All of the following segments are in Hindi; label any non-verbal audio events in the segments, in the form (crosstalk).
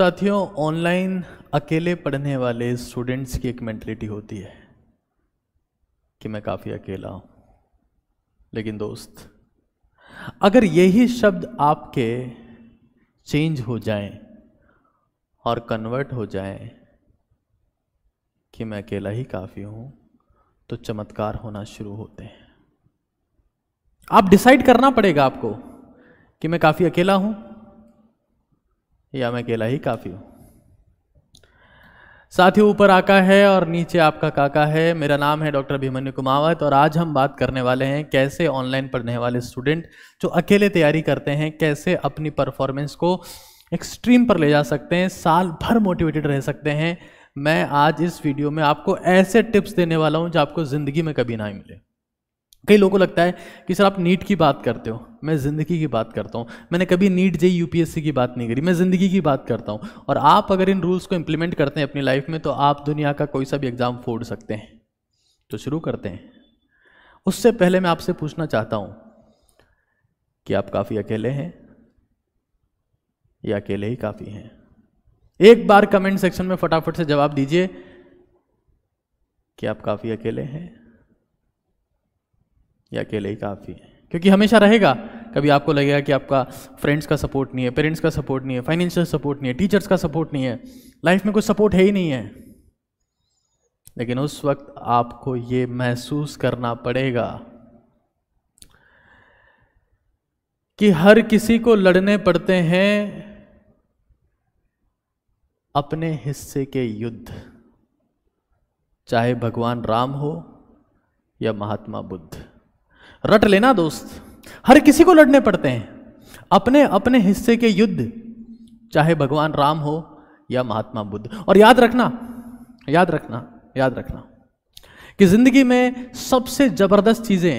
साथियों ऑनलाइन अकेले पढ़ने वाले स्टूडेंट्स की एक मेंटलिटी होती है कि मैं काफ़ी अकेला हूँ लेकिन दोस्त अगर यही शब्द आपके चेंज हो जाएं और कन्वर्ट हो जाएं कि मैं अकेला ही काफ़ी हूँ तो चमत्कार होना शुरू होते हैं आप डिसाइड करना पड़ेगा आपको कि मैं काफ़ी अकेला हूँ या मैं अकेला ही काफ़ी हूँ ही ऊपर आका है और नीचे आपका काका है मेरा नाम है डॉक्टर अभिमन्यु कुमावत और आज हम बात करने वाले हैं कैसे ऑनलाइन पढ़ने वाले स्टूडेंट जो अकेले तैयारी करते हैं कैसे अपनी परफॉर्मेंस को एक्सट्रीम पर ले जा सकते हैं साल भर मोटिवेटेड रह सकते हैं मैं आज इस वीडियो में आपको ऐसे टिप्स देने वाला हूँ जो आपको ज़िंदगी में कभी ना मिले कई लोगों को लगता है कि सर आप नीट की बात करते हो मैं ज़िंदगी की बात करता हूँ मैंने कभी नीट जे यूपीएससी की बात नहीं करी मैं ज़िंदगी की बात करता हूँ और आप अगर इन रूल्स को इम्प्लीमेंट करते हैं अपनी लाइफ में तो आप दुनिया का कोई सा भी एग्ज़ाम फोड़ सकते हैं तो शुरू करते हैं उससे पहले मैं आपसे पूछना चाहता हूँ कि आप काफ़ी अकेले हैं या अकेले ही काफ़ी हैं एक बार कमेंट सेक्शन में फटाफट से जवाब दीजिए कि आप काफ़ी अकेले हैं या अकेले ही काफ़ी है क्योंकि हमेशा रहेगा कभी आपको लगेगा कि आपका फ्रेंड्स का सपोर्ट नहीं है पेरेंट्स का सपोर्ट नहीं है फाइनेंशियल सपोर्ट नहीं है टीचर्स का सपोर्ट नहीं है लाइफ में कोई सपोर्ट है ही नहीं है लेकिन उस वक्त आपको ये महसूस करना पड़ेगा कि हर किसी को लड़ने पड़ते हैं अपने हिस्से के युद्ध चाहे भगवान राम हो या महात्मा बुद्ध रट लेना दोस्त हर किसी को लड़ने पड़ते हैं अपने अपने हिस्से के युद्ध चाहे भगवान राम हो या महात्मा बुद्ध और याद रखना याद रखना याद रखना कि जिंदगी में सबसे जबरदस्त चीजें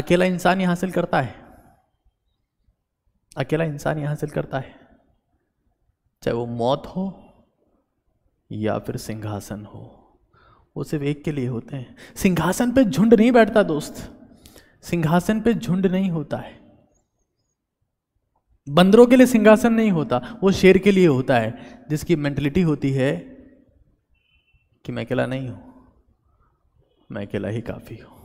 अकेला इंसान ही हासिल करता है अकेला इंसान ही हासिल करता है चाहे वो मौत हो या फिर सिंहासन हो वो सिर्फ एक के लिए होते हैं सिंहासन पे झुंड नहीं बैठता दोस्त सिंहासन पे झुंड नहीं होता है बंदरों के लिए सिंहासन नहीं होता वो शेर के लिए होता है जिसकी मेंटलिटी होती है कि मैं अकेला नहीं हूं मैं अकेला ही काफ़ी हूं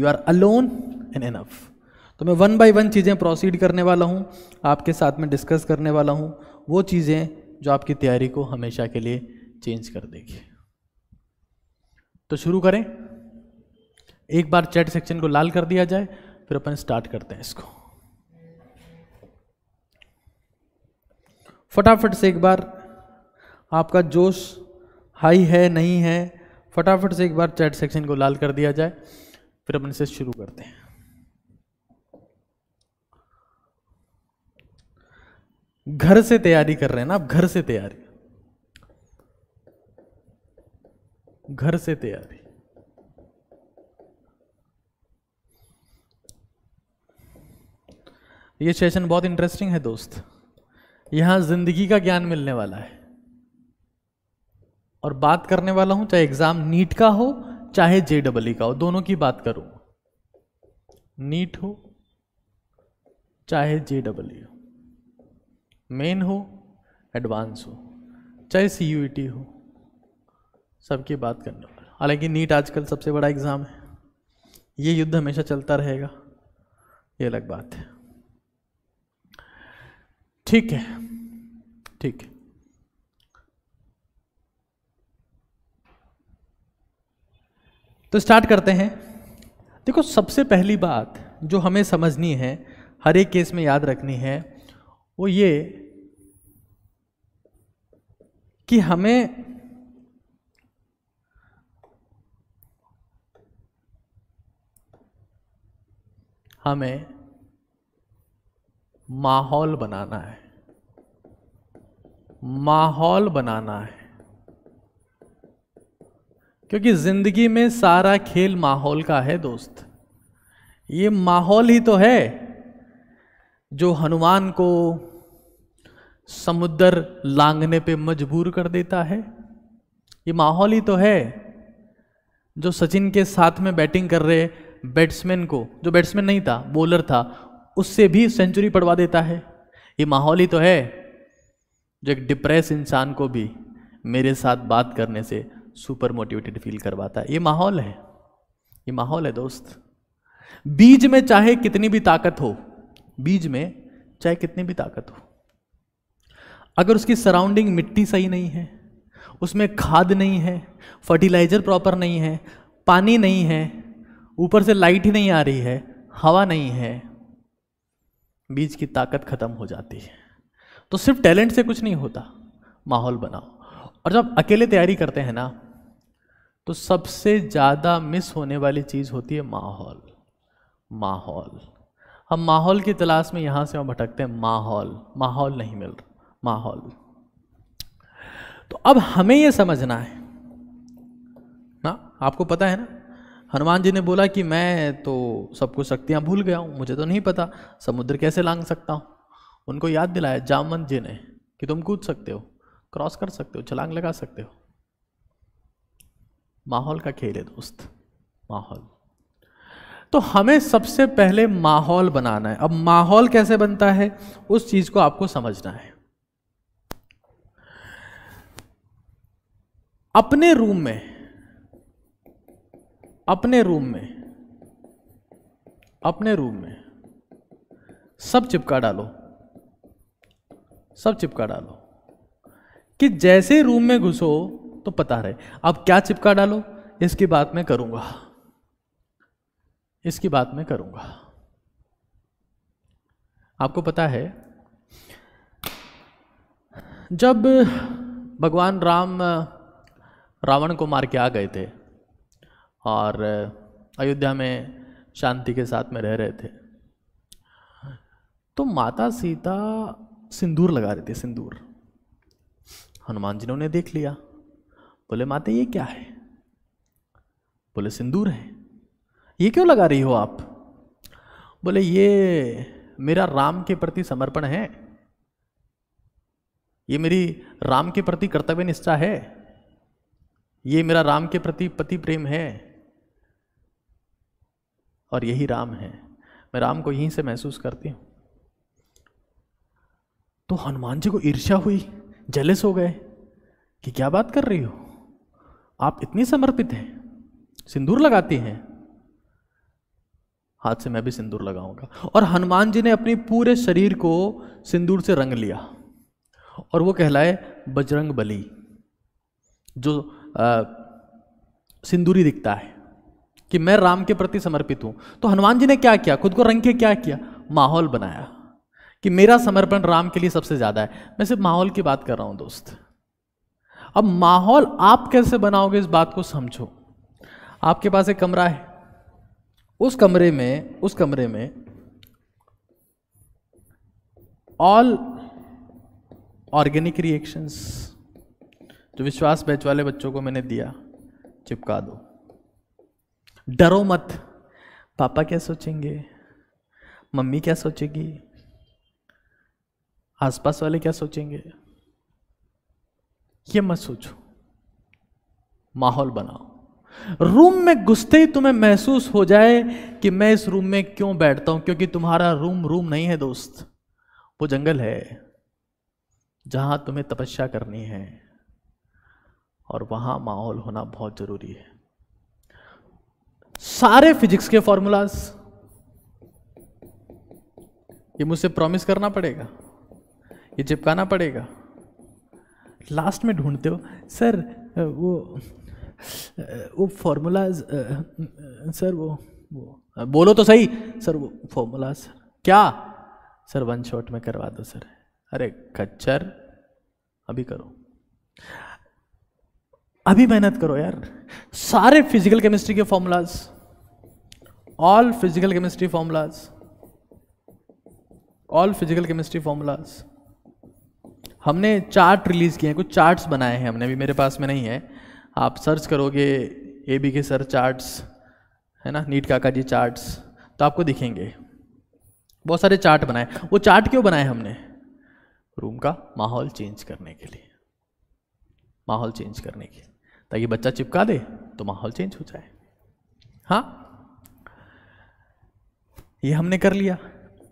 you are alone and enough तो मैं वन बाय वन चीज़ें प्रोसीड करने वाला हूं आपके साथ में डिस्कस करने वाला हूं वो चीज़ें जो आपकी तैयारी को हमेशा के लिए चेंज कर देगी तो शुरू करें एक बार चैट सेक्शन को लाल कर दिया जाए फिर अपन स्टार्ट करते हैं इसको फटाफट से एक बार आपका जोश हाई है नहीं है फटाफट से एक बार चैट सेक्शन को लाल कर दिया जाए फिर अपन इसे शुरू करते हैं घर से तैयारी कर रहे हैं ना आप घर से तैयारी घर से तैयारी ये सेशन बहुत इंटरेस्टिंग है दोस्त यहाँ ज़िंदगी का ज्ञान मिलने वाला है और बात करने वाला हूँ चाहे एग्ज़ाम नीट का हो चाहे जे डबल का हो दोनों की बात करूँ नीट हो चाहे जे डबल हो मेन हो एडवांस हो चाहे सी यू टी हो सबकी बात करने वाला हालांकि नीट आजकल सबसे बड़ा एग्ज़ाम है ये युद्ध हमेशा चलता रहेगा ये अलग बात है ठीक है ठीक है तो स्टार्ट करते हैं देखो सबसे पहली बात जो हमें समझनी है हर एक केस में याद रखनी है वो ये कि हमें हमें माहौल बनाना है माहौल बनाना है क्योंकि जिंदगी में सारा खेल माहौल का है दोस्त ये माहौल ही तो है जो हनुमान को समुद्र लांगने पे मजबूर कर देता है ये माहौल ही तो है जो सचिन के साथ में बैटिंग कर रहे बैट्समैन को जो बैट्समैन नहीं था बॉलर था उससे भी सेंचुरी पड़वा देता है ये माहौल ही तो है जो एक डिप्रेस इंसान को भी मेरे साथ बात करने से सुपर मोटिवेटेड फील करवाता है ये माहौल है ये माहौल है दोस्त बीज में चाहे कितनी भी ताकत हो बीज में चाहे कितनी भी ताकत हो अगर उसकी सराउंडिंग मिट्टी सही नहीं है उसमें खाद नहीं है फर्टिलाइजर प्रॉपर नहीं है पानी नहीं है ऊपर से लाइट ही नहीं आ रही है हवा नहीं है बीज की ताकत ख़त्म हो जाती है तो सिर्फ टैलेंट से कुछ नहीं होता माहौल बनाओ और जब अकेले तैयारी करते हैं ना तो सबसे ज़्यादा मिस होने वाली चीज़ होती है माहौल माहौल हम माहौल की तलाश में यहाँ से हम भटकते हैं माहौल माहौल नहीं मिल रहा माहौल तो अब हमें ये समझना है ना आपको पता है ना हनुमान जी ने बोला कि मैं तो सब कुछ शक्तियाँ भूल गया हूँ मुझे तो नहीं पता समुद्र कैसे लांग सकता हूँ उनको याद दिलाया जामवंत जी ने कि तुम कूद सकते हो क्रॉस कर सकते हो छलांग लगा सकते हो माहौल का खेल है दोस्त माहौल तो हमें सबसे पहले माहौल बनाना है अब माहौल कैसे बनता है उस चीज को आपको समझना है अपने रूम में अपने रूम में अपने रूम में सब चिपका डालो सब चिपका डालो कि जैसे रूम में घुसो तो पता रहे अब क्या चिपका डालो इसकी बात मैं करूंगा इसकी बात मैं करूंगा आपको पता है जब भगवान राम रावण को मार के आ गए थे और अयोध्या में शांति के साथ में रह रहे थे तो माता सीता सिंदूर लगा रही थी सिंदूर हनुमान जी ने उन्हें देख लिया बोले माता ये क्या है बोले सिंदूर है ये क्यों लगा रही हो आप बोले ये मेरा राम के प्रति समर्पण है ये मेरी राम के प्रति कर्तव्य निष्ठा है ये मेरा राम के प्रति पति प्रेम है और यही राम है मैं राम को यहीं से महसूस करती हूँ तो हनुमान जी को ईर्ष्या हुई जलस हो गए कि क्या बात कर रही हो आप इतनी समर्पित हैं सिंदूर लगाती हैं हाथ से मैं भी सिंदूर लगाऊंगा और हनुमान जी ने अपने पूरे शरीर को सिंदूर से रंग लिया और वो कहलाए बजरंग बली जो आ, सिंदूरी दिखता है कि मैं राम के प्रति समर्पित हूं तो हनुमान जी ने क्या किया खुद को रंग के क्या किया माहौल बनाया कि मेरा समर्पण राम के लिए सबसे ज्यादा है मैं सिर्फ माहौल की बात कर रहा हूं दोस्त अब माहौल आप कैसे बनाओगे इस बात को समझो आपके पास एक कमरा है उस कमरे में उस कमरे में ऑल ऑर्गेनिक रिएक्शंस जो विश्वास बैच वाले बच्चों को मैंने दिया चिपका दो डरो मत पापा क्या सोचेंगे मम्मी क्या सोचेगी आसपास वाले क्या सोचेंगे ये मत सोचो माहौल बनाओ रूम में घुसते ही तुम्हें महसूस हो जाए कि मैं इस रूम में क्यों बैठता हूं क्योंकि तुम्हारा रूम रूम नहीं है दोस्त वो जंगल है जहां तुम्हें तपस्या करनी है और वहां माहौल होना बहुत जरूरी है सारे फिजिक्स के फॉर्मूलाज ये मुझसे प्रॉमिस करना पड़ेगा ये चिपकाना पड़ेगा लास्ट में ढूंढते हो सर वो वो फॉर्मूलाज सर वो वो बोलो तो सही सर वो फॉर्मूलाज क्या सर वन शॉट में करवा दो सर अरे कच्चर अभी करो अभी मेहनत करो यार सारे फिजिकल केमिस्ट्री के formulas all physical chemistry formulas all physical chemistry formulas हमने चार्ट रिलीज़ किए हैं कुछ चार्ट्स बनाए हैं हमने अभी मेरे पास में नहीं है आप सर्च करोगे ए बी के सर चार्ट्स है ना नीट काका जी चार्ट्स तो आपको दिखेंगे बहुत सारे चार्ट बनाए वो चार्ट क्यों बनाए हमने रूम का माहौल चेंज करने के लिए माहौल चेंज करने के लिए ताकि बच्चा चिपका दे तो माहौल चेंज हो जाए हाँ ये हमने कर लिया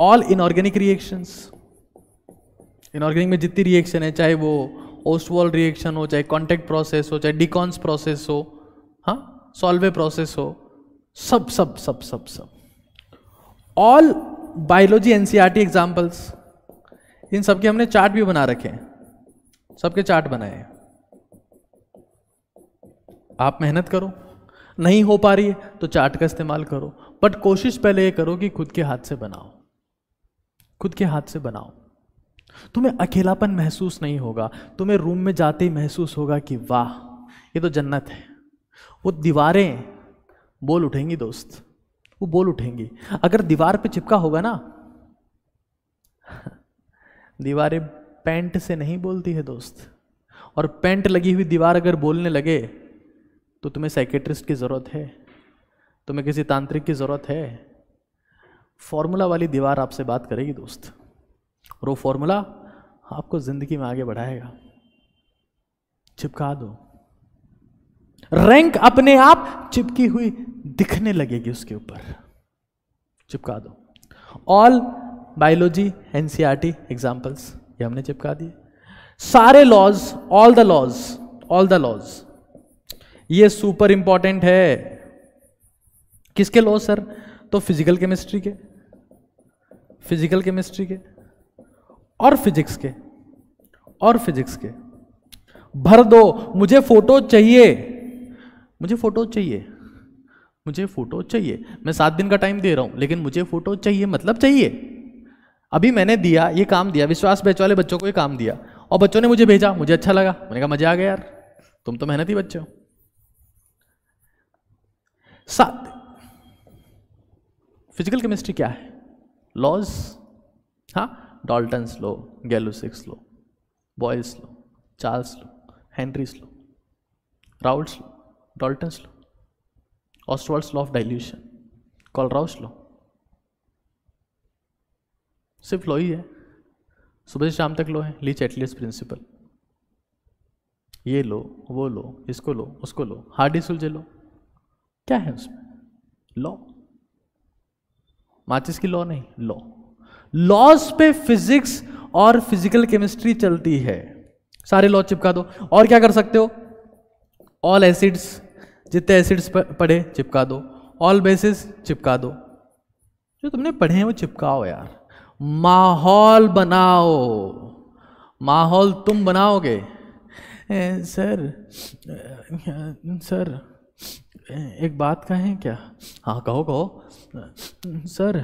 ऑल इनऑर्गेनिक रिएक्शंस इनऑर्गेनिक में जितनी रिएक्शन है चाहे वो ओस्टवॉल रिएक्शन हो चाहे कॉन्टेक्ट प्रोसेस हो चाहे डिकॉन्स प्रोसेस हो हाँ सॉल्वे प्रोसेस हो सब सब सब सब सब ऑल बायोलॉजी एनसीईआरटी एग्जांपल्स इन सब के हमने चार्ट भी बना रखे हैं सबके चार्ट बनाए हैं आप मेहनत करो नहीं हो पा रही है तो चार्ट का इस्तेमाल करो बट कोशिश पहले ये करो कि खुद के हाथ से बनाओ खुद के हाथ से बनाओ तुम्हें अकेलापन महसूस नहीं होगा तुम्हें रूम में जाते ही महसूस होगा कि वाह ये तो जन्नत है वो दीवारें बोल उठेंगी दोस्त वो बोल उठेंगी अगर दीवार पे चिपका होगा ना दीवारें पैंट से नहीं बोलती है दोस्त और पैंट लगी हुई दीवार अगर बोलने लगे तो तुम्हें साइकेट्रिस्ट की ज़रूरत है तुम्हें किसी तांत्रिक की ज़रूरत है फॉर्मूला वाली दीवार आपसे बात करेगी दोस्त और वो फॉर्मूला आपको ज़िंदगी में आगे बढ़ाएगा चिपका दो रैंक अपने आप चिपकी हुई दिखने लगेगी उसके ऊपर चिपका दो ऑल बायोलॉजी एनसीईआरटी एग्जांपल्स ये हमने चिपका दिए सारे laws all the laws all the laws ये सुपर इंपॉर्टेंट है किसके लॉ सर तो फिजिकल केमिस्ट्री के फिजिकल केमिस्ट्री के और फिजिक्स के और फिजिक्स के भर दो मुझे फोटो चाहिए मुझे फोटो चाहिए मुझे फोटो चाहिए मैं सात दिन का टाइम दे रहा हूं लेकिन मुझे फोटो चाहिए मतलब चाहिए अभी मैंने दिया ये काम दिया विश्वास बैच वाले बच्चों को ये काम दिया और बच्चों ने मुझे भेजा मुझे अच्छा लगा मैंने कहा मजा आ गया यार तुम तो मेहनती बच्चे हो सात फिजिकल केमिस्ट्री क्या है लॉज हाँ Dalton's law Gay Lussac's law Boyle law Charles law Henry's law Raoult law Dalton law Ostwald's law of dilution Kohlrausch law सिर्फ लो ही है सुबह से शाम तक लो है लीच एटलीस्ट प्रिंसिपल ये लो वो लो इसको लो उसको लो हार्ड डिस्क उलझे लो क्या है उसमें लॉ माचिस की लॉ नहीं लॉ लॉज पे फिजिक्स और फिजिकल केमिस्ट्री चलती है सारे लॉ चिपका दो और क्या कर सकते हो ऑल एसिड्स जितने एसिड्स पढ़े चिपका दो ऑल बेसिस चिपका दो जो तुमने पढ़े हैं वो चिपकाओ यार माहौल बनाओ माहौल तुम बनाओगे सर सर एक बात कहें क्या हाँ कहो कहो सर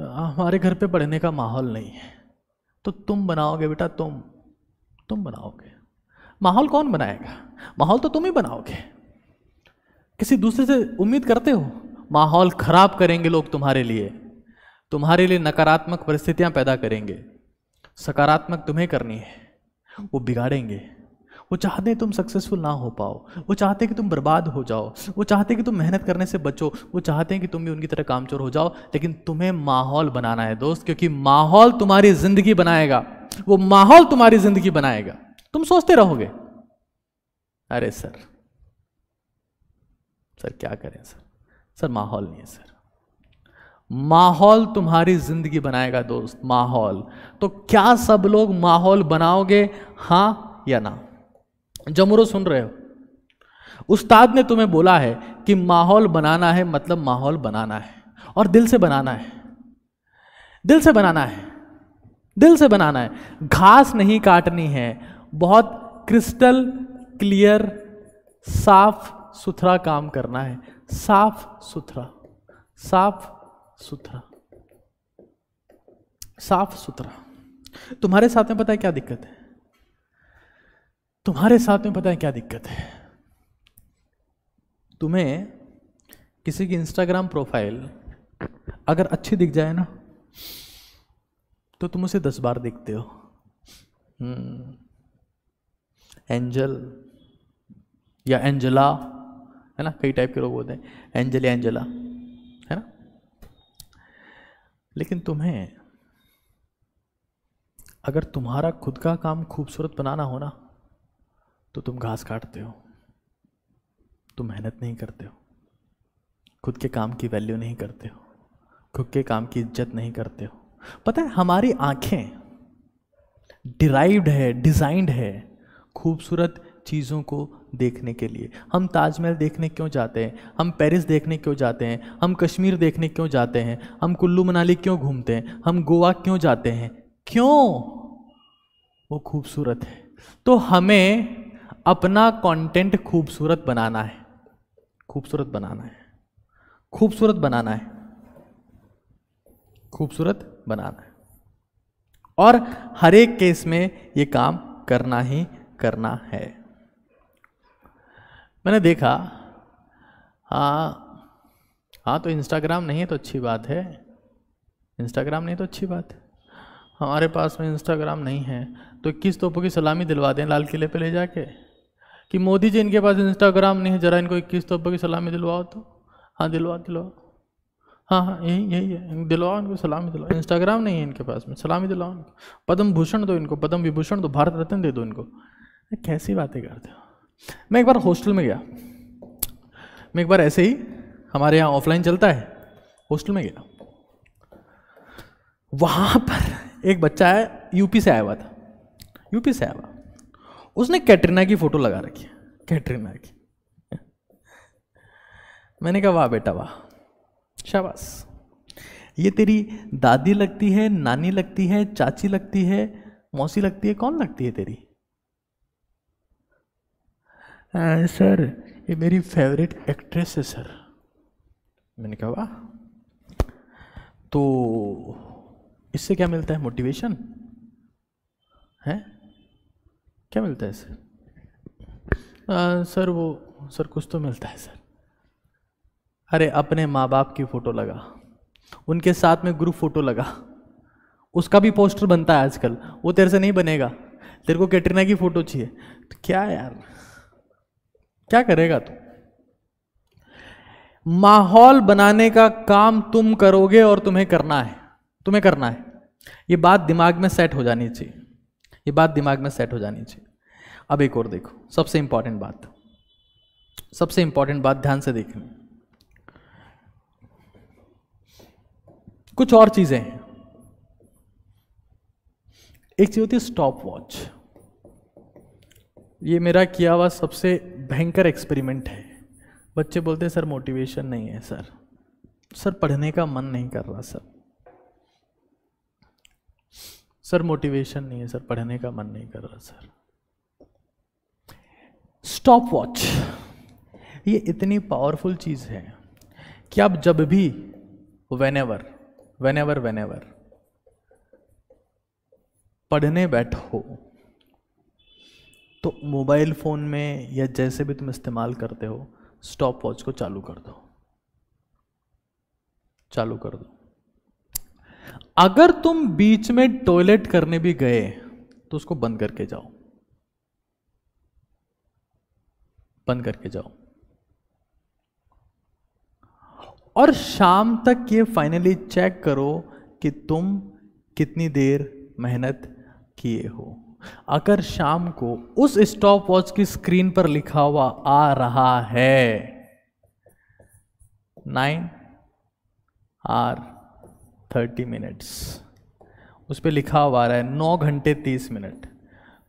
हमारे घर पे पढ़ने का माहौल नहीं है तो तुम बनाओगे बेटा तुम तुम बनाओगे माहौल कौन बनाएगा माहौल तो तुम ही बनाओगे किसी दूसरे से उम्मीद करते हो माहौल खराब करेंगे लोग तुम्हारे लिए तुम्हारे लिए नकारात्मक परिस्थितियां पैदा करेंगे सकारात्मक तुम्हें करनी है वो बिगाड़ेंगे वो चाहते हैं तुम सक्सेसफुल ना हो पाओ वो चाहते हैं कि तुम बर्बाद हो जाओ वो चाहते हैं कि तुम मेहनत करने से बचो वो चाहते हैं कि तुम भी उनकी तरह कामचोर हो जाओ लेकिन तुम्हें माहौल बनाना है दोस्त क्योंकि माहौल तुम्हारी ज़िंदगी बनाएगा वो माहौल तुम्हारी ज़िंदगी बनाएगा तुम सोचते रहोगे अरे सर सर क्या करें सर सर माहौल नहीं है सर माहौल तुम्हारी ज़िंदगी बनाएगा दोस्त माहौल तो क्या सब लोग माहौल बनाओगे हाँ या ना जमरो सुन रहे हो उस्ताद ने तुम्हें बोला है कि माहौल बनाना है मतलब माहौल बनाना है और दिल से बनाना है दिल से बनाना है दिल से बनाना है घास नहीं काटनी है बहुत क्रिस्टल क्लियर साफ सुथरा काम करना है साफ सुथरा साफ सुथरा साफ सुथरा तुम्हारे साथ में पता है क्या दिक्कत है तुम्हारे साथ में पता है क्या दिक्कत है तुम्हें किसी की इंस्टाग्राम प्रोफाइल अगर अच्छी दिख जाए ना तो तुम उसे दस बार देखते हो एंजल हम्म। या एंजला है ना कई टाइप के लोग होते हैं एंजल या एंजला है ना लेकिन तुम्हें अगर तुम्हारा खुद का काम खूबसूरत बनाना हो ना तो तुम घास काटते हो तुम मेहनत नहीं करते हो खुद के काम की वैल्यू नहीं करते हो खुद के काम की इज्जत नहीं करते हो पता है हमारी आंखें डिराइव्ड है डिज़ाइंड है खूबसूरत चीज़ों को देखने के लिए हम ताजमहल देखने क्यों जाते हैं हम पेरिस देखने क्यों जाते हैं हम कश्मीर देखने क्यों जाते हैं हम कुल्लू मनाली क्यों घूमते हैं हम गोवा क्यों जाते हैं क्यों वो खूबसूरत है तो हमें अपना कंटेंट खूबसूरत बनाना है खूबसूरत बनाना है खूबसूरत बनाना है खूबसूरत बनाना है और हर एक केस में ये काम करना ही करना है मैंने देखा हाँ हाँ तो इंस्टाग्राम नहीं है तो अच्छी बात है इंस्टाग्राम नहीं तो अच्छी बात है हमारे पास में इंस्टाग्राम नहीं है तो इक्कीस तोपों की सलामी दिलवा दें लाल किले पे ले जाके कि मोदी जी इनके पास इंस्टाग्राम नहीं है जरा इनको इक्कीस तोबा की सलामी दिलवाओ तो हाँ दिलवा दिलवाओ हाँ हाँ यही यही है दिलवाओ इनको सलामी दिलवाओ इंस्टाग्राम नहीं है इनके पास में सलामी दिलवाओ इनको पद्म भूषण दो इनको पद्म विभूषण दो भारत रत्न दे दो इनको कैसी बातें करते हो मैं एक बार हॉस्टल में गया मैं एक बार ऐसे ही हमारे यहाँ ऑफलाइन चलता है हॉस्टल में गया वहाँ पर एक बच्चा है यूपी से आया हुआ था यूपी से आया हुआ उसने कैटरीना की फ़ोटो लगा रखी कैटरीना की मैंने कहा वाह बेटा वाह शाबाश ये तेरी दादी लगती है नानी लगती है चाची लगती है मौसी लगती है कौन लगती है तेरी आ, सर ये मेरी फेवरेट एक्ट्रेस है सर मैंने कहा वाह तो इससे क्या मिलता है मोटिवेशन है क्या मिलता है सर आ, सर वो सर कुछ तो मिलता है सर अरे अपने माँ बाप की फ़ोटो लगा उनके साथ में ग्रुप फ़ोटो लगा उसका भी पोस्टर बनता है आजकल वो तेरे से नहीं बनेगा तेरे को कैटरीना की फ़ोटो चाहिए तो क्या यार क्या करेगा तू माहौल बनाने का काम तुम करोगे और तुम्हें करना है तुम्हें करना है ये बात दिमाग में सेट हो जानी चाहिए ये बात दिमाग में सेट हो जानी चाहिए अब एक और देखो सबसे इंपॉर्टेंट बात सबसे इंपॉर्टेंट बात ध्यान से देखनी कुछ और चीजें हैं एक चीज होती है स्टॉप वॉच ये मेरा किया हुआ सबसे भयंकर एक्सपेरिमेंट है बच्चे बोलते हैं सर मोटिवेशन नहीं है सर सर पढ़ने का मन नहीं कर रहा सर सर मोटिवेशन नहीं है सर पढ़ने का मन नहीं कर रहा सर स्टॉप वॉच ये इतनी पावरफुल चीज़ है कि आप जब भी whenever whenever whenever पढ़ने बैठो तो मोबाइल फ़ोन में या जैसे भी तुम इस्तेमाल करते हो स्टॉप वॉच को चालू कर दो चालू कर दो अगर तुम बीच में टॉयलेट करने भी गए तो उसको बंद करके जाओ बंद करके जाओ और शाम तक ये फाइनली चेक करो कि तुम कितनी देर मेहनत किए हो अगर शाम को उस स्टॉप वॉच की स्क्रीन पर लिखा हुआ आ रहा है नाइन आर थर्टी मिनट्स उस पर लिखा हुआ आ रहा है नौ घंटे तीस मिनट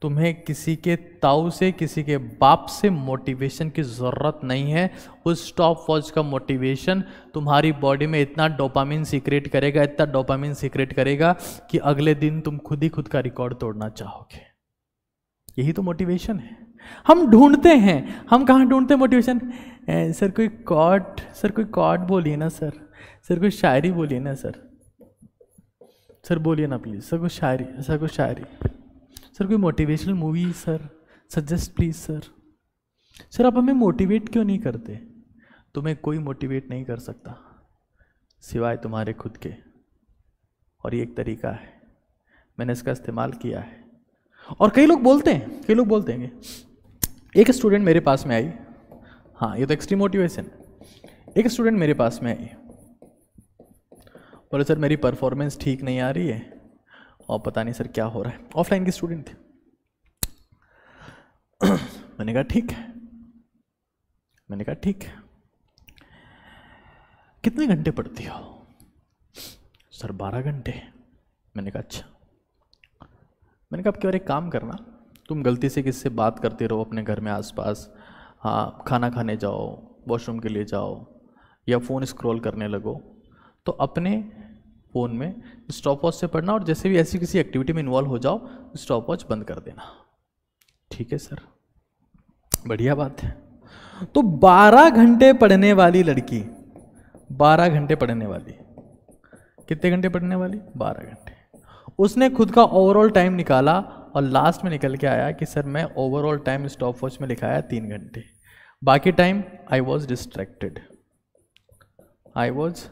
तुम्हें किसी के ताऊ से किसी के बाप से मोटिवेशन की ज़रूरत नहीं है उस स्टॉप वॉच का मोटिवेशन तुम्हारी बॉडी में इतना डोपामिन सीक्रेट करेगा इतना डोपामिन सीक्रेट करेगा कि अगले दिन तुम खुद ही खुद का रिकॉर्ड तोड़ना चाहोगे यही तो मोटिवेशन है हम ढूंढते हैं हम कहाँ ढूंढते हैं मोटिवेशन सर कोई कॉट सर कोई कॉट बोलिए ना सर सर कोई शायरी बोलिए ना सर सर बोलिए ना प्लीज़ सर कोई शायरी सर कोई शायरी सर कोई motivational movie sir suggest please sir sir आप हमें मोटिवेट क्यों नहीं करते तुम्हें कोई मोटिवेट नहीं कर सकता सिवाय तुम्हारे खुद के और ये एक तरीका है मैंने इसका इस्तेमाल किया है और कई लोग बोलते हैं कई लोग बोलते हैं एक स्टूडेंट मेरे पास में आई हाँ ये तो एक्सट्रीम मोटिवेशन एक स्टूडेंट मेरे पास में आई बोले सर मेरी परफॉर्मेंस ठीक नहीं आ रही है और पता नहीं सर क्या हो रहा है ऑफलाइन के स्टूडेंट थे (clears throat) मैंने कहा ठीक है मैंने कहा ठीक है कितने घंटे पढ़ती हो सर बारह घंटे मैंने कहा अच्छा मैंने कहा आपके बारे एक काम करना तुम गलती से किससे बात करते रहो अपने घर में आसपास हाँ खाना खाने जाओ वॉशरूम के लिए जाओ या फ़ोन स्क्रॉल करने लगो तो अपने फ़ोन में स्टॉप वॉच से पढ़ना और जैसे भी ऐसी किसी एक्टिविटी में इन्वॉल्व हो जाओ स्टॉप वॉच बंद कर देना ठीक है सर बढ़िया बात है तो 12 घंटे पढ़ने वाली लड़की 12 घंटे पढ़ने वाली कितने घंटे पढ़ने वाली 12 घंटे उसने खुद का ओवरऑल टाइम निकाला और लास्ट में निकल के आया कि सर मैं ओवरऑल टाइम स्टॉप वॉच में लिखाया तीन घंटे बाकी time I was distracted I was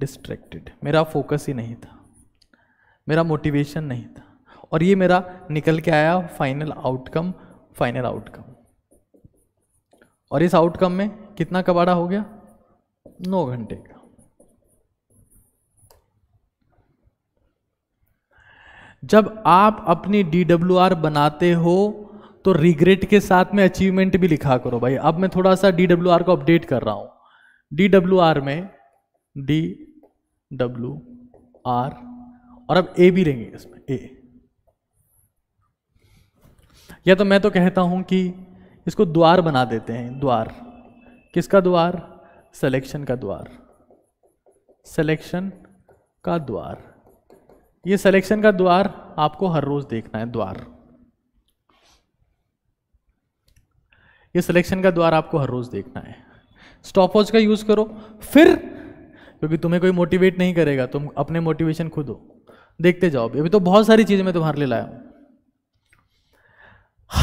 distracted मेरा फोकस ही नहीं था मेरा मोटिवेशन नहीं था और ये मेरा निकल के आया फाइनल आउटकम फाइनल आउटकम और इस आउटकम में कितना कबाड़ा हो गया नौ घंटे का जब आप अपनी डी बनाते हो तो रिग्रेट के साथ में अचीवमेंट भी लिखा करो भाई अब मैं थोड़ा सा डी को अपडेट कर रहा हूं डी में डी डब्ल्यू आर और अब ए भी रहेंगे इसमें ए या तो मैं तो कहता हूं कि इसको द्वार बना देते हैं द्वार किसका द्वार सिलेक्शन का द्वार सिलेक्शन का द्वार ये सिलेक्शन का द्वार आपको हर रोज देखना है द्वार ये सिलेक्शन का द्वार आपको हर रोज देखना है स्टॉपवॉच का यूज करो फिर क्योंकि तुम्हें कोई मोटिवेट नहीं करेगा तुम अपने मोटिवेशन खुद हो देखते जाओ अभी तो बहुत सारी चीज़ें मैं तुम्हारे लिए लाया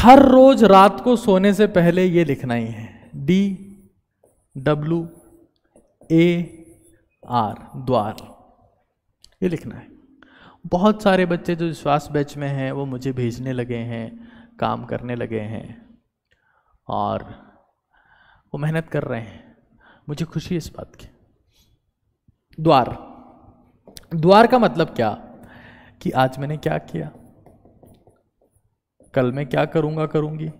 हर रोज रात को सोने से पहले ये लिखना ही है डी डब्लू ए आर द्वार ये लिखना है बहुत सारे बच्चे जो विश्वास बैच में हैं वो मुझे भेजने लगे हैं काम करने लगे हैं और वो मेहनत कर रहे हैं मुझे खुशी इस बात की द्वार द्वार का मतलब क्या कि आज मैंने क्या किया कल मैं क्या करूंगा करूंगी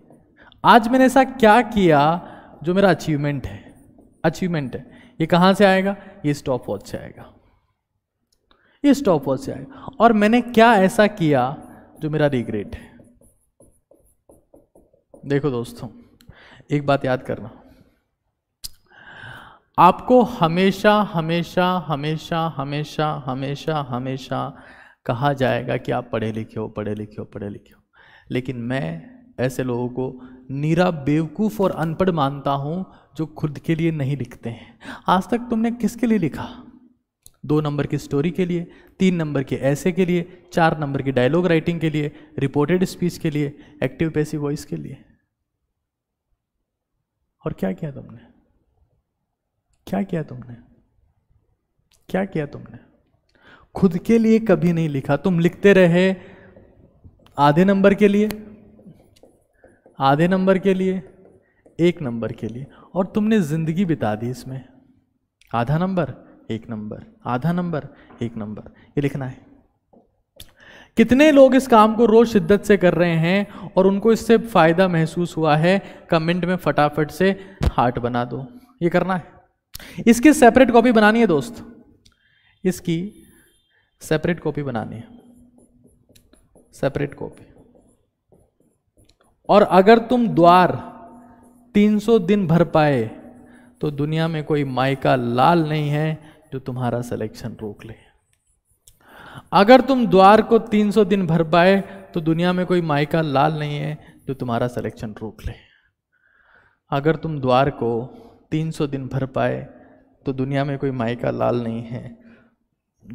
आज मैंने ऐसा क्या किया जो मेरा अचीवमेंट है अचीवमेंट है ये कहां से आएगा ये स्टॉप वॉच से आएगा ये स्टॉप वॉच से आएगा और मैंने क्या ऐसा किया जो मेरा रिग्रेट है देखो दोस्तों एक बात याद करना आपको हमेशा हमेशा हमेशा हमेशा हमेशा हमेशा कहा जाएगा कि आप पढ़े लिखे हो पढ़े लिखे हो पढ़े लिखे हो लेकिन मैं ऐसे लोगों को नीरा बेवकूफ़ और अनपढ़ मानता हूँ जो खुद के लिए नहीं लिखते हैं आज तक तुमने किसके लिए लिखा दो नंबर की स्टोरी के लिए तीन नंबर के ऐसे के लिए चार नंबर की डायलॉग राइटिंग के लिए रिपोर्टेड स्पीच के लिए एक्टिव पैसिव वॉइस के लिए और क्या किया तुमने क्या किया तुमने क्या किया तुमने खुद के लिए कभी नहीं लिखा तुम लिखते रहे आधे नंबर के लिए आधे नंबर के लिए एक नंबर के लिए और तुमने ज़िंदगी बिता दी इसमें आधा नंबर एक नंबर आधा नंबर एक नंबर ये लिखना है कितने लोग इस काम को रोज़ शिद्दत से कर रहे हैं और उनको इससे फ़ायदा महसूस हुआ है कमेंट में फटाफट से हार्ट बना दो ये करना है इसकी सेपरेट कॉपी बनानी है दोस्त इसकी सेपरेट कॉपी बनानी है सेपरेट कॉपी और अगर तुम द्वार 300 दिन भर पाए तो दुनिया में कोई माइका लाल नहीं है जो तुम्हारा सिलेक्शन रोक ले अगर तुम द्वार को 300 दिन भर पाए तो दुनिया में कोई माइका लाल नहीं है जो तुम्हारा सिलेक्शन रोक ले अगर तुम द्वार को 300 दिन भर पाए तो दुनिया में कोई मायका लाल नहीं है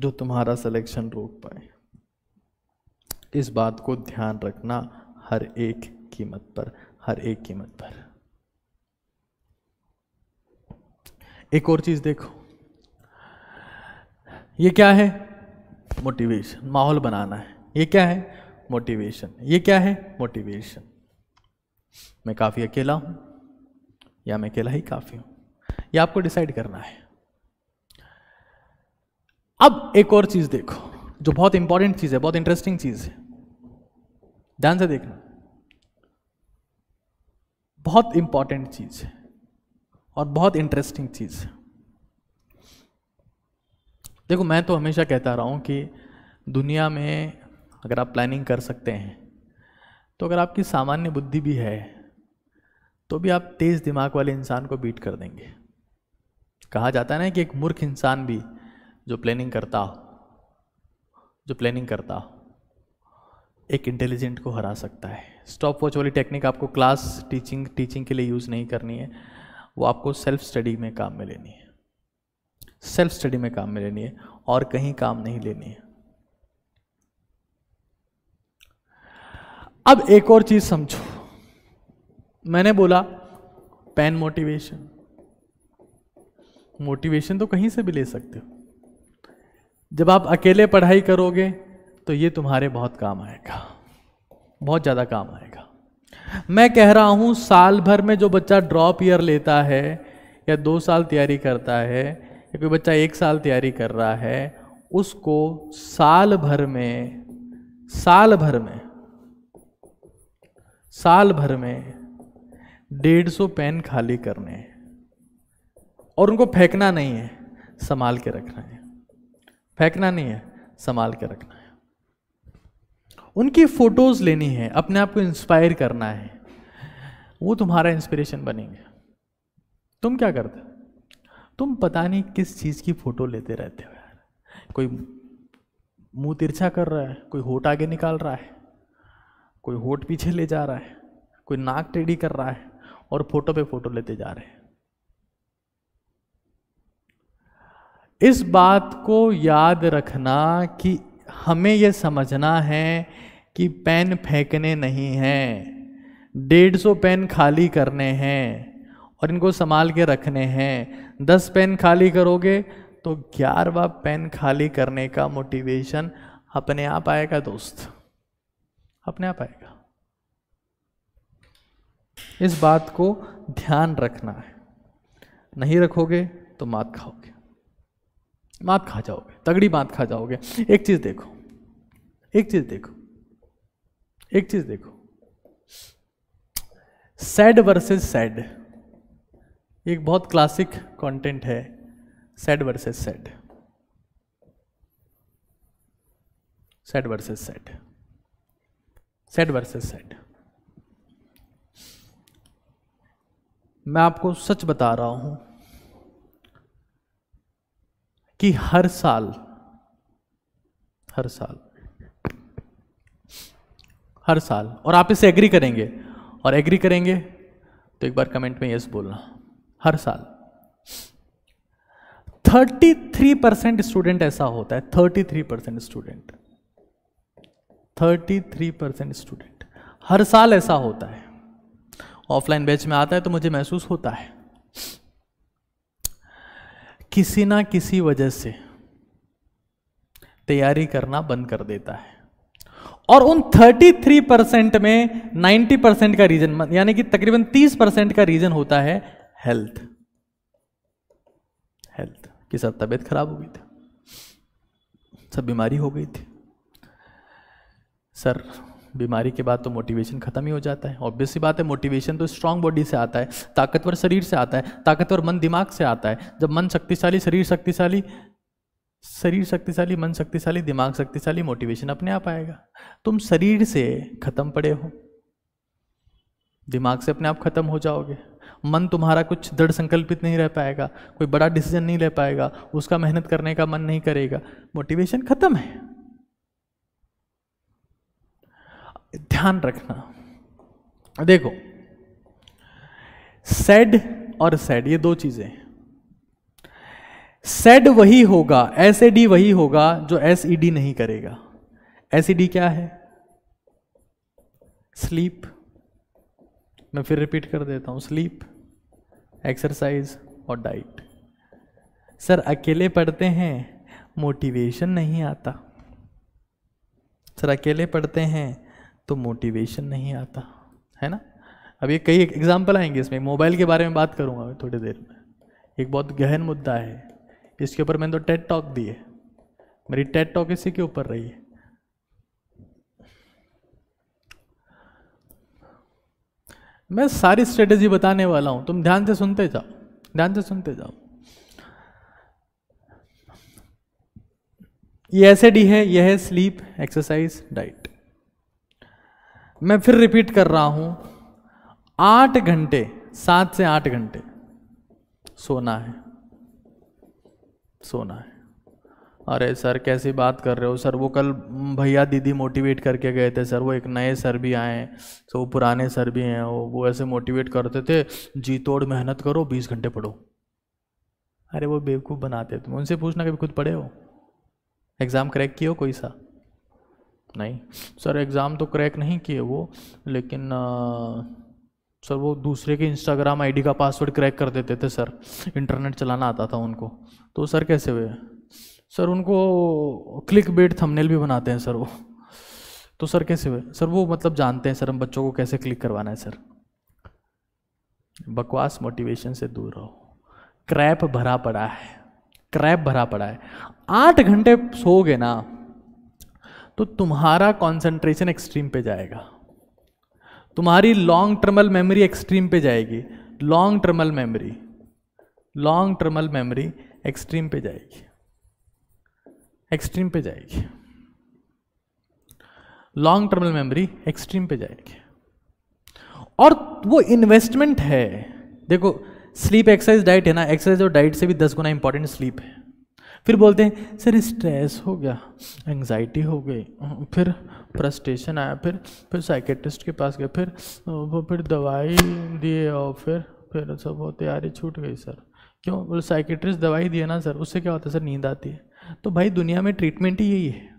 जो तुम्हारा सिलेक्शन रोक पाए इस बात को ध्यान रखना हर एक कीमत पर हर एक कीमत पर एक और चीज देखो ये क्या है मोटिवेशन माहौल बनाना है ये क्या है मोटिवेशन ये क्या है मोटिवेशन मैं काफ़ी अकेला हूं या मैं अकेला ही काफ़ी हूं यह आपको डिसाइड करना है अब एक और चीज़ देखो जो बहुत इंपॉर्टेंट चीज़ है बहुत इंटरेस्टिंग चीज़ है ध्यान से देखना बहुत इंपॉर्टेंट चीज़ है और बहुत इंटरेस्टिंग चीज़ है देखो मैं तो हमेशा कहता रहा हूं कि दुनिया में अगर आप प्लानिंग कर सकते हैं तो अगर आपकी सामान्य बुद्धि भी है तो भी आप तेज़ दिमाग वाले इंसान को बीट कर देंगे कहा जाता है ना कि एक मूर्ख इंसान भी जो प्लानिंग करता हो जो प्लानिंग करता हो एक इंटेलिजेंट को हरा सकता है स्टॉप वॉच वाली टेक्निक आपको क्लास टीचिंग टीचिंग के लिए यूज़ नहीं करनी है वो आपको सेल्फ स्टडी में काम में लेनी है सेल्फ स्टडी में काम में लेनी है और कहीं काम नहीं लेनी है अब एक और चीज़ समझो मैंने बोला पेन मोटिवेशन मोटिवेशन तो कहीं से भी ले सकते हो जब आप अकेले पढ़ाई करोगे तो ये तुम्हारे बहुत काम आएगा बहुत ज़्यादा काम आएगा मैं कह रहा हूं साल भर में जो बच्चा ड्रॉप ईयर लेता है या दो साल तैयारी करता है या कोई बच्चा एक साल तैयारी कर रहा है उसको साल भर में साल भर में साल भर में डेढ़ सौ पेन खाली करने हैं और उनको फेंकना नहीं है संभाल के रखना है फेंकना नहीं है संभाल के रखना है उनकी फोटोज लेनी है अपने आप को इंस्पायर करना है वो तुम्हारा इंस्पिरेशन बनेंगे तुम क्या करते तुम पता नहीं किस चीज़ की फ़ोटो लेते रहते हो यार कोई मुंह तिरछा कर रहा है कोई होठ आगे निकाल रहा है कोई होठ पीछे ले जा रहा है कोई नाक टेढ़ी कर रहा है और फोटो पे फोटो लेते जा रहे हैं इस बात को याद रखना कि हमें यह समझना है कि पेन फेंकने नहीं हैं डेढ़ सौ पेन खाली करने हैं और इनको संभाल के रखने हैं दस पेन खाली करोगे तो ग्यारहवा पेन खाली करने का मोटिवेशन अपने आप आएगा दोस्त अपने आप आएगा इस बात को ध्यान रखना है नहीं रखोगे तो मात खाओगे मात खा जाओगे तगड़ी मात खा जाओगे एक चीज़ देखो एक चीज़ देखो एक चीज़ देखो सैड वर्सेस सैड एक बहुत क्लासिक कंटेंट है sad versus sad sad versus sad sad versus sad मैं आपको सच बता रहा हूं कि हर साल हर साल हर साल और आप इसे एग्री करेंगे और एग्री करेंगे तो एक बार कमेंट में यस बोलना हर साल 33 परसेंट स्टूडेंट ऐसा होता है 33 परसेंट स्टूडेंट 33 परसेंट स्टूडेंट हर साल ऐसा होता है ऑफलाइन बैच में आता है तो मुझे महसूस होता है किसी ना किसी वजह से तैयारी करना बंद कर देता है और उन 33 परसेंट में 90 परसेंट का रीजन यानी कि तकरीबन 30 परसेंट का रीजन होता है हेल्थ हेल्थ कि सब तबीयत खराब हो गई थी सब बीमारी हो गई थी सर बीमारी के बाद तो मोटिवेशन खत्म ही हो जाता है ऑब्वियस सी बात है मोटिवेशन तो स्ट्रांग बॉडी से आता है ताकतवर शरीर से आता है ताकतवर मन दिमाग से आता है जब मन शक्तिशाली शरीर शक्तिशाली शरीर शक्तिशाली मन शक्तिशाली दिमाग शक्तिशाली मोटिवेशन अपने आप आएगा तुम शरीर से खत्म पड़े हो दिमाग से अपने आप खत्म हो जाओगे मन तुम्हारा कुछ दृढ़ संकल्पित नहीं रह पाएगा कोई बड़ा डिसीजन नहीं ले पाएगा उसका मेहनत करने का मन नहीं करेगा मोटिवेशन खत्म है ध्यान रखना देखो सेड और सेड ये दो चीजें सेड वही होगा एस ए डी वही होगा जो एस ई डी नहीं करेगा एस ई डी क्या है स्लीप मैं फिर रिपीट कर देता हूं स्लीप एक्सरसाइज और डाइट सर अकेले पढ़ते हैं मोटिवेशन नहीं आता सर अकेले पढ़ते हैं तो मोटिवेशन नहीं आता है ना अब ये कई एग्जाम्पल आएंगे इसमें मोबाइल के बारे में बात करूँगा थोड़ी देर में एक बहुत गहन मुद्दा है इसके ऊपर मैंने तो टेट टॉक दी है मेरी टेट टॉक इसी के ऊपर रही है मैं सारी स्ट्रेटेजी बताने वाला हूँ तुम ध्यान से सुनते जाओ ध्यान से सुनते जाओ ये एसिड है यह है स्लीप एक्सरसाइज डाइट मैं फिर रिपीट कर रहा हूँ आठ घंटे सात से आठ घंटे सोना है सोना है अरे सर कैसी बात कर रहे हो सर वो कल भैया दीदी मोटिवेट करके गए थे सर वो एक नए सर भी आए तो वो पुराने सर भी हैं वो वो ऐसे मोटिवेट करते थे जी तोड़ मेहनत करो बीस घंटे पढ़ो अरे वो बेवकूफ़ बनाते तुम उनसे पूछना कभी खुद पढ़े हो एग्ज़ाम क्रैक किए हो कोई सा नहीं सर एग्ज़ाम तो क्रैक नहीं किए वो लेकिन आ, सर वो दूसरे के इंस्टाग्राम आईडी का पासवर्ड क्रैक कर देते थे सर इंटरनेट चलाना आता था उनको तो सर कैसे हुए सर उनको क्लिक बेट थंबनेल भी बनाते हैं सर वो तो सर कैसे हुए सर वो मतलब जानते हैं सर हम बच्चों को कैसे क्लिक करवाना है सर बकवास मोटिवेशन से दूर रहो क्रैप भरा पड़ा है क्रैप भरा पड़ा है आठ घंटे सो गए ना तो तुम्हारा कॉन्सेंट्रेशन एक्सट्रीम पे जाएगा तुम्हारी लॉन्ग टर्मल मेमोरी एक्सट्रीम पे जाएगी long term memory long term memory extreme पे जाएगी एक्सट्रीम पे जाएगी लॉन्ग टर्मल मेमोरी एक्सट्रीम पे जाएगी और वो इन्वेस्टमेंट है देखो स्लीप एक्सरसाइज डाइट है ना एक्सरसाइज और डाइट से भी दस गुना इंपॉर्टेंट स्लीप है फिर बोलते हैं सर स्ट्रेस हो गया एंग्जाइटी हो गई फिर फ्रस्ट्रेशन आया फिर फिर साइकेट्रिस्ट के पास गए फिर वो फिर दवाई दिए और फिर फिर सब वो तैयारी छूट गई सर क्यों बोले साइकेट्रिस्ट दवाई दिए ना सर उससे क्या होता है सर नींद आती है तो भाई दुनिया में ट्रीटमेंट ही यही है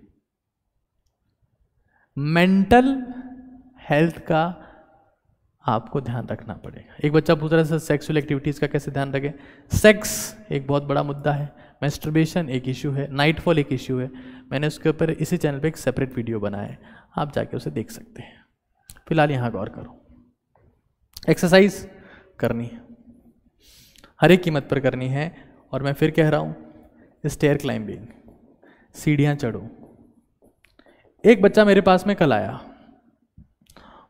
मेंटल हेल्थ का आपको ध्यान रखना पड़ेगा एक बच्चा पूछ रहा है सर सेक्सुअल एक्टिविटीज़ का कैसे ध्यान रखें सेक्स एक बहुत बड़ा मुद्दा है मेस्ट्रबेशन एक इशू है नाइटफॉल एक इशू है मैंने उसके ऊपर इसी चैनल पे एक सेपरेट वीडियो बनाया है आप जाके उसे देख सकते हैं फिलहाल यहाँ गौर करो एक्सरसाइज करनी है हर एक कीमत पर करनी है और मैं फिर कह रहा हूँ स्टेयर क्लाइंबिंग सीढ़ियाँ चढ़ो एक बच्चा मेरे पास में कल आया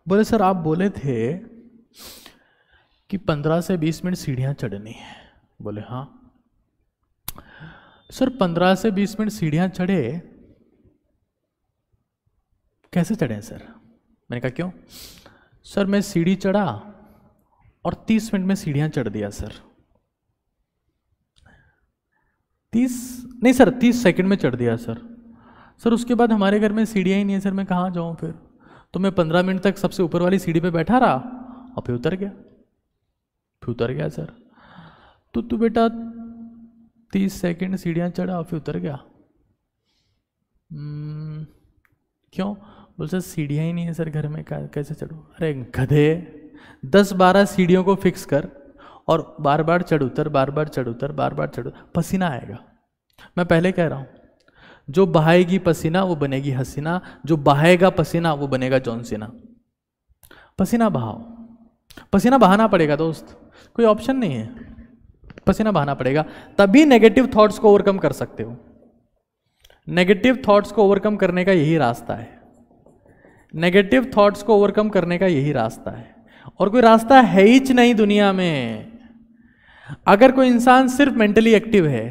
बोले सर आप बोले थे कि पंद्रह से बीस मिनट सीढ़ियाँ चढ़नी है बोले हाँ सर पंद्रह से बीस मिनट सीढ़ियाँ चढ़े कैसे चढ़े सर मैंने कहा क्यों सर मैं सीढ़ी चढ़ा और तीस मिनट में सीढ़ियाँ चढ़ दिया सर तीस नहीं सर तीस सेकंड में चढ़ दिया सर सर उसके बाद हमारे घर में सीढ़ियाँ ही नहीं है सर मैं कहाँ जाऊँ फिर तो मैं पंद्रह मिनट तक सबसे ऊपर वाली सीढ़ी पे बैठा रहा और फिर उतर गया फिर उतर गया सर तो तू बेटा तीस सेकंड सीढ़ियाँ चढ़ा फिर उतर गया हम्म, क्यों बोल सर सीढ़ियाँ ही नहीं है सर घर में कैसे चढ़ो अरे गधे दस बारह सीढ़ियों को फिक्स कर और बार बार चढ़ उतर बार बार चढ़ उतर बार बार चढ़ पसीना आएगा मैं पहले कह रहा हूँ जो बहाएगी पसीना वो बनेगी हसीना जो बहाएगा पसीना वो बनेगा जौनसीना पसीना बहाओ पसीना बहाना पड़ेगा दोस्त कोई ऑप्शन नहीं है पसीना बहाना पड़ेगा तभी नेगेटिव थॉट्स को ओवरकम कर सकते हो नेगेटिव थॉट्स को ओवरकम करने का यही रास्ता है नेगेटिव थॉट्स को ओवरकम करने का यही रास्ता है और कोई रास्ता है ही नहीं दुनिया में अगर कोई इंसान सिर्फ मेंटली एक्टिव है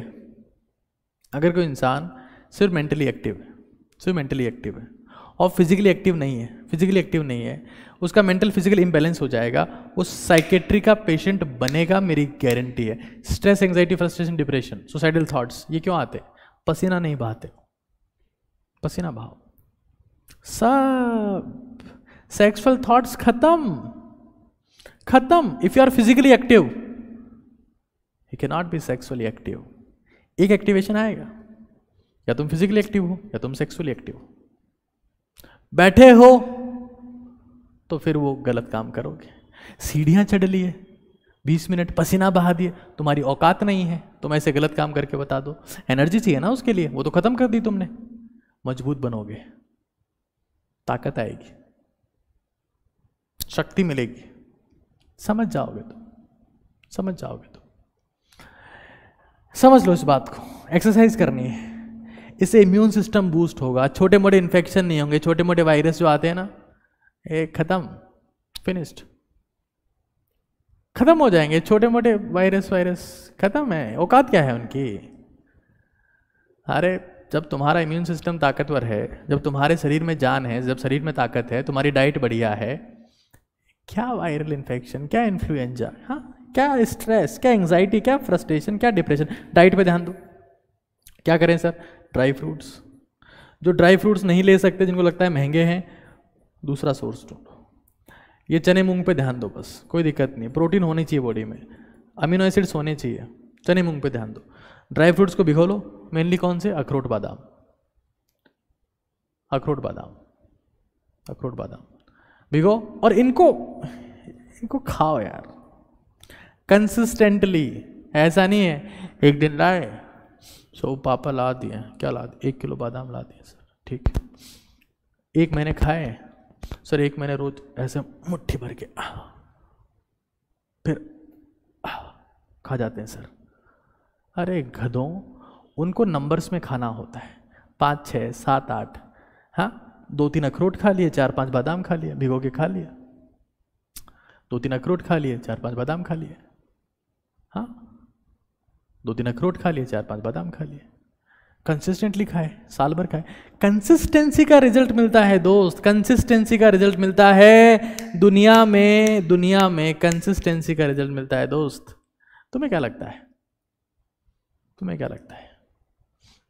अगर कोई इंसान सिर्फ मेंटली एक्टिव है सिर्फ मेंटली एक्टिव है और फिजिकली एक्टिव नहीं है फिजिकली एक्टिव नहीं है उसका मेंटल फिजिकल इम्बेलेंस हो जाएगा वो साइकेट्री का पेशेंट बनेगा मेरी गारंटी है stress anxiety frustration depression suicidal thoughts ये क्यों आते पसीना नहीं बहाते पसीना बहाओ सब सेक्सुअल थॉट्स खत्म खत्म if you are physically active you can not be sexually active एक एक्टिवेशन आएगा या तुम फिजिकली एक्टिव हो या तुम सेक्सुअली एक्टिव हो बैठे हो तो फिर वो गलत काम करोगे सीढ़ियां चढ़ लिए बीस मिनट पसीना बहा दिए तुम्हारी औकात नहीं है तुम ऐसे गलत काम करके बता दो एनर्जी चाहिए ना उसके लिए वो तो ख़त्म कर दी तुमने मजबूत बनोगे ताकत आएगी शक्ति मिलेगी समझ जाओगे तुम समझ जाओगे तुम समझ लो इस बात को एक्सरसाइज करनी है इससे इम्यून सिस्टम बूस्ट होगा छोटे मोटे इन्फेक्शन नहीं होंगे छोटे मोटे वायरस जो आते हैं ना ये ख़त्म फिनिश्ड ख़त्म हो जाएंगे छोटे मोटे वायरस वायरस ख़त्म है औकात क्या है उनकी अरे जब तुम्हारा इम्यून सिस्टम ताकतवर है जब तुम्हारे शरीर में जान है जब शरीर में ताकत है तुम्हारी डाइट बढ़िया है क्या वायरल इन्फेक्शन क्या इन्फ्लुएंजा हाँ क्या स्ट्रेस क्या एंग्जाइटी क्या फ्रस्ट्रेशन क्या डिप्रेशन डाइट पे ध्यान दो क्या करें सर ड्राई फ्रूट्स जो ड्राई फ्रूट्स नहीं ले सकते जिनको लगता है महंगे हैं दूसरा सोर्स ढूंढो ये चने मूंग पे ध्यान दो बस कोई दिक्कत नहीं प्रोटीन होनी चाहिए बॉडी में अमीनो एसिड्स होने चाहिए चने मूंग पे ध्यान दो ड्राई फ्रूट्स को भिगो लो मेनली कौन से अखरोट बादाम अखरोट बादाम अखरोट बादाम भिगो और इनको इनको खाओ यार कंसिस्टेंटली ऐसा नहीं है एक दिन लाए सो so, पापा ला दिए क्या ला दिए एक किलो बादाम ला दिए सर ठीक है एक महीने खाए सर एक महीने रोज ऐसे मुट्ठी भर के फिर खा जाते हैं सर अरे गधों उनको नंबर्स में खाना होता है पाँच छः सात आठ हाँ दो तीन अखरोट खा लिए चार पांच बादाम खा लिए भिगो के खा लिए दो तीन अखरोट खा लिए चार पांच बादाम खा लिए हाँ दो दिन अखरोट खा लिए चार पांच बादाम खा लिए कंसिस्टेंटली खाए साल भर खाए कंसिस्टेंसी का रिजल्ट मिलता है दोस्त कंसिस्टेंसी का रिजल्ट मिलता है दुनिया में दुनिया में कंसिस्टेंसी का रिजल्ट मिलता है दोस्त तुम्हें क्या लगता है तुम्हें क्या लगता है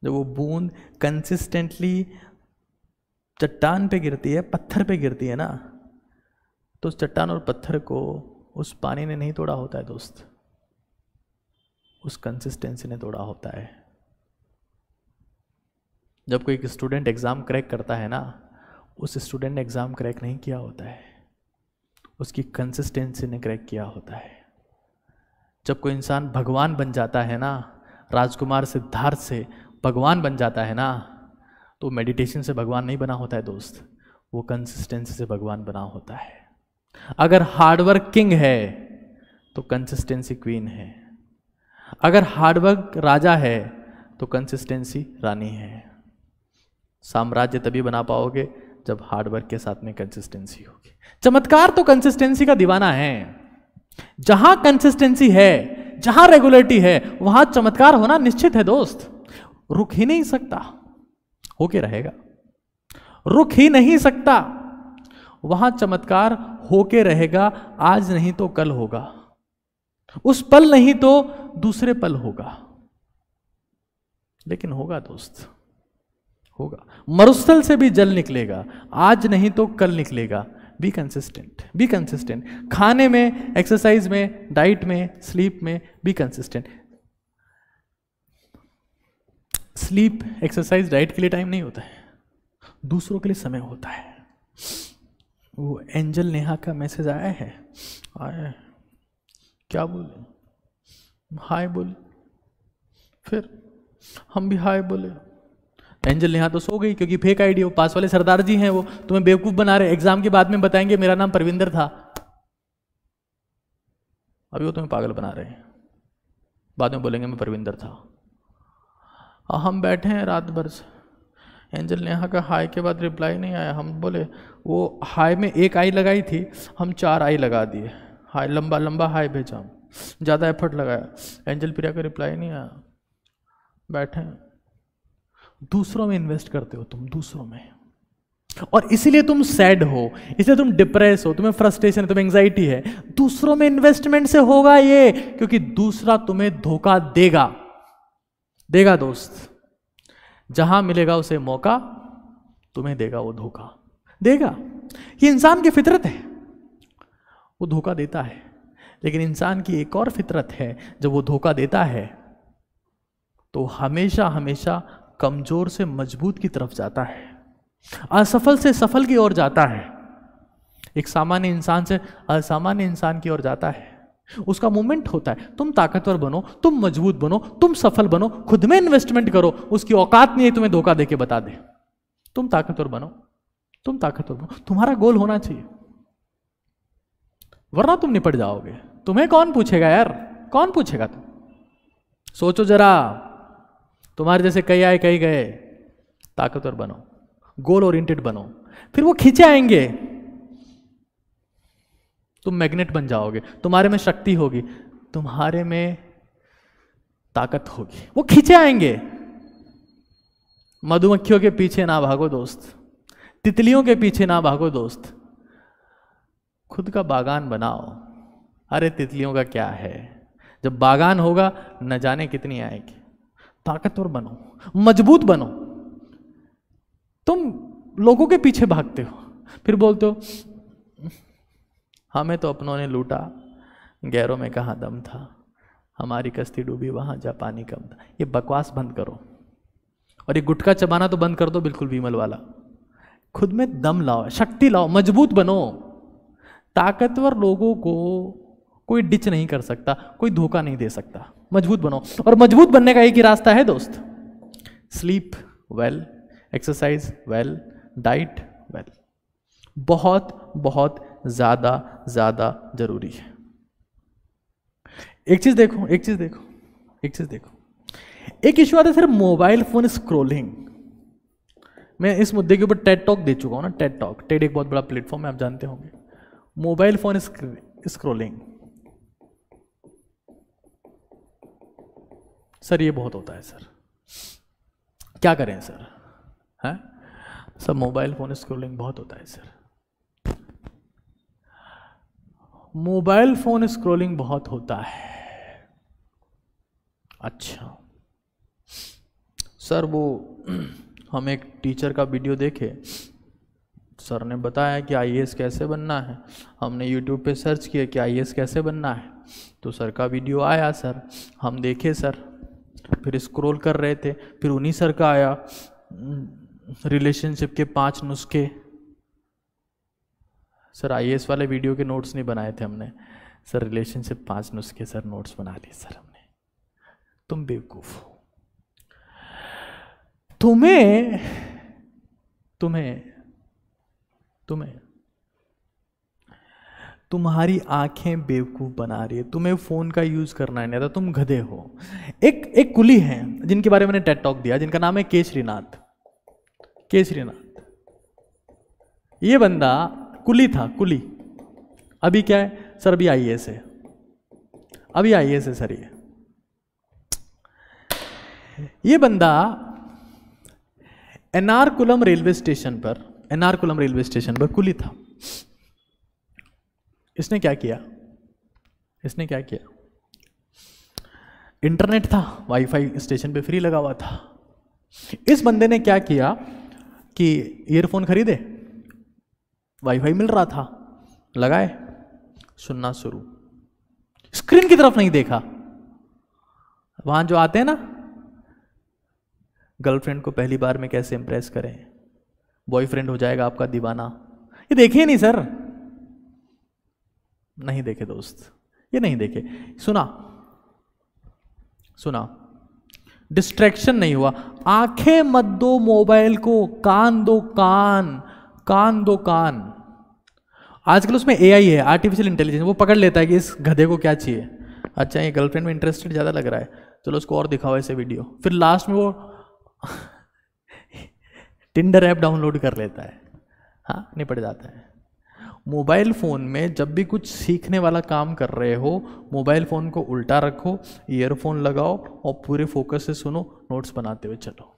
जब वो बूंद कंसिस्टेंटली चट्टान पे गिरती है पत्थर पे गिरती है ना तो उस चट्टान और पत्थर को उस पानी ने नहीं तोड़ा होता है दोस्त उस कंसिस्टेंसी ने तोड़ा होता है जब कोई स्टूडेंट एग्ज़ाम क्रैक करता है ना उस स्टूडेंट ने एग्ज़ाम क्रैक नहीं किया होता है उसकी कंसिस्टेंसी ने क्रैक किया होता है जब कोई इंसान भगवान बन जाता है ना राजकुमार सिद्धार्थ से भगवान बन जाता है ना तो मेडिटेशन से भगवान नहीं बना होता है दोस्त वो कंसिस्टेंसी से भगवान बना होता है अगर हार्डवर्क किंग है तो कंसिस्टेंसी क्वीन है अगर हार्डवर्क राजा है तो कंसिस्टेंसी रानी है साम्राज्य तभी बना पाओगे जब हार्डवर्क के साथ में कंसिस्टेंसी होगी चमत्कार तो कंसिस्टेंसी का दीवाना है जहां कंसिस्टेंसी है जहां रेगुलरिटी है वहां चमत्कार होना निश्चित है दोस्त रुक ही नहीं सकता होके रहेगा रुक ही नहीं सकता वहां चमत्कार होके रहेगा आज नहीं तो कल होगा उस पल नहीं तो दूसरे पल होगा लेकिन होगा दोस्त होगा मरुस्थल से भी जल निकलेगा आज नहीं तो कल निकलेगा बी कंसिस्टेंट बी कंसिस्टेंट खाने में एक्सरसाइज में डाइट में स्लीप में be consistent sleep exercise diet के लिए टाइम नहीं होता है दूसरों के लिए समय होता है वो एंजल नेहा का मैसेज आया है आया है क्या बोले हाय बोले फिर हम भी हाय बोले एंजल यहाँ तो सो गई क्योंकि फेक आईडी हो पास वाले सरदार जी हैं वो तुम्हें बेवकूफ़ बना रहे एग्जाम के बाद में बताएंगे मेरा नाम परविंदर था अभी वो तुम्हें पागल बना रहे हैं बाद में बोलेंगे मैं परविंदर था और हम बैठे हैं रात भर से एंजल ने यहाँ का हाई के बाद रिप्लाई नहीं आया हम बोले वो हाई में एक आई लगाई थी हम चार आई लगा दिए हाई लंबा लंबा हाई भेजा ज़्यादा एफर्ट लगाया एंजल प्रिया का रिप्लाई नहीं आया बैठे दूसरों में इन्वेस्ट करते हो तुम दूसरों में और इसीलिए तुम सैड हो इसलिए तुम डिप्रेस हो तुम्हें फ्रस्ट्रेशन है तुम्हें एंग्जाइटी है दूसरों में इन्वेस्टमेंट से होगा ये क्योंकि दूसरा तुम्हें धोखा देगा देगा दोस्त जहां मिलेगा उसे मौका तुम्हें देगा वो धोखा देगा ये इंसान की फितरत है वो धोखा देता है लेकिन इंसान की एक और फितरत है जब वो धोखा देता है तो हमेशा हमेशा कमज़ोर से मजबूत की तरफ जाता है असफल से सफल की ओर जाता है एक सामान्य इंसान से असामान्य इंसान की ओर जाता है उसका मूवमेंट होता है तुम ताकतवर बनो तुम मजबूत बनो तुम सफल बनो खुद में इन्वेस्टमेंट करो उसकी औकात नहीं है तुम्हें धोखा दे के बता दे तुम ताकतवर बनो तुम ताकतवर बनो तुम्हारा गोल होना चाहिए वरना तुम निपट जाओगे तुम्हें कौन पूछेगा यार कौन पूछेगा तुम सोचो जरा तुम्हारे जैसे कई आए कई गए ताकतवर बनो गोल ओरिएंटेड बनो फिर वो खींचे आएंगे तुम मैग्नेट बन जाओगे तुम्हारे में शक्ति होगी तुम्हारे में ताकत होगी वो खींचे आएंगे मधुमक्खियों के पीछे ना भागो दोस्त तितलियों के पीछे ना भागो दोस्त खुद का बागान बनाओ अरे तितलियों का क्या है जब बागान होगा न जाने कितनी आएगी ताकतवर बनो मजबूत बनो तुम लोगों के पीछे भागते हो फिर बोलते हो हमें तो अपनों ने लूटा गैरों में कहाँ दम था हमारी कश्ती डूबी वहां जा पानी कम था ये बकवास बंद करो और ये गुटखा चबाना तो बंद कर दो बिल्कुल विमल वाला खुद में दम लाओ शक्ति लाओ मजबूत बनो ताकतवर लोगों को कोई डिच नहीं कर सकता कोई धोखा नहीं दे सकता मजबूत बनो और मजबूत बनने का एक ही रास्ता है दोस्त sleep well exercise well diet well बहुत बहुत ज़्यादा ज़्यादा ज़रूरी है एक चीज़ देखो एक चीज़ देखो एक चीज़ देखो एक इश्यू आता है सिर्फ मोबाइल फ़ोन स्क्रोलिंग मैं इस मुद्दे के ऊपर टेट टॉक दे चुका हूं ना टेट टॉक टेट एक बहुत बड़ा प्लेटफॉर्म है आप जानते होंगे मोबाइल फोन स्क्रोलिंग सर ये बहुत होता है सर क्या करें सर हैं सर मोबाइल फ़ोन स्क्रोलिंग बहुत होता है सर मोबाइल फ़ोन स्क्रोलिंग बहुत होता है अच्छा सर वो हम एक टीचर का वीडियो देखे सर ने बताया कि आई कैसे बनना है हमने यूट्यूब पे सर्च किया कि आई कैसे बनना है तो सर का वीडियो आया सर हम देखे सर फिर स्क्रॉल कर रहे थे फिर उन्हीं सर का आया रिलेशनशिप के पांच नुस्खे सर आई वाले वीडियो के नोट्स नहीं बनाए थे हमने सर रिलेशनशिप पांच नुस्खे सर नोट्स बना लिए सर हमने तुम बेवकूफ हो तुम्हें तुम्हें तुम्हें तुम्हारी आंखें बेवकूफ़ बना रही है तुम्हें फ़ोन का यूज़ करना है नहीं था तो तुम गधे हो एक एक कुली है जिनके बारे में मैंने टेट टॉक दिया जिनका नाम है केसरीनाथ केसरीनाथ ये बंदा कुली था कुली अभी क्या है सर अभी आई एस है अभी आई एस है सर ये ये बंदा एनारकुलम रेलवे स्टेशन पर एनारकुलम रेलवे स्टेशन पर कुली था इसने क्या किया इसने क्या किया इंटरनेट था वाईफाई स्टेशन पे फ्री लगा हुआ था इस बंदे ने क्या किया कि ईयरफोन खरीदे वाईफाई मिल रहा था लगाए सुनना शुरू स्क्रीन की तरफ नहीं देखा वहां जो आते हैं ना गर्लफ्रेंड को पहली बार में कैसे इंप्रेस करें बॉयफ्रेंड हो जाएगा आपका दीवाना ये देखे नहीं सर नहीं देखे दोस्त ये नहीं देखे सुना सुना डिस्ट्रैक्शन नहीं हुआ आंखें मत दो मोबाइल को कान दो कान कान दो कान आजकल उसमें एआई है आर्टिफिशियल इंटेलिजेंस वो पकड़ लेता है कि इस गधे को क्या चाहिए अच्छा ये गर्लफ्रेंड में इंटरेस्टेड ज़्यादा लग रहा है चलो उसको और दिखाओ ऐसे वीडियो फिर लास्ट में वो टिंडर ऐप डाउनलोड कर लेता है हाँ निपट जाता है मोबाइल फ़ोन में जब भी कुछ सीखने वाला काम कर रहे हो मोबाइल फ़ोन को उल्टा रखो ईयरफोन लगाओ और पूरे फोकस से सुनो नोट्स बनाते हुए चलो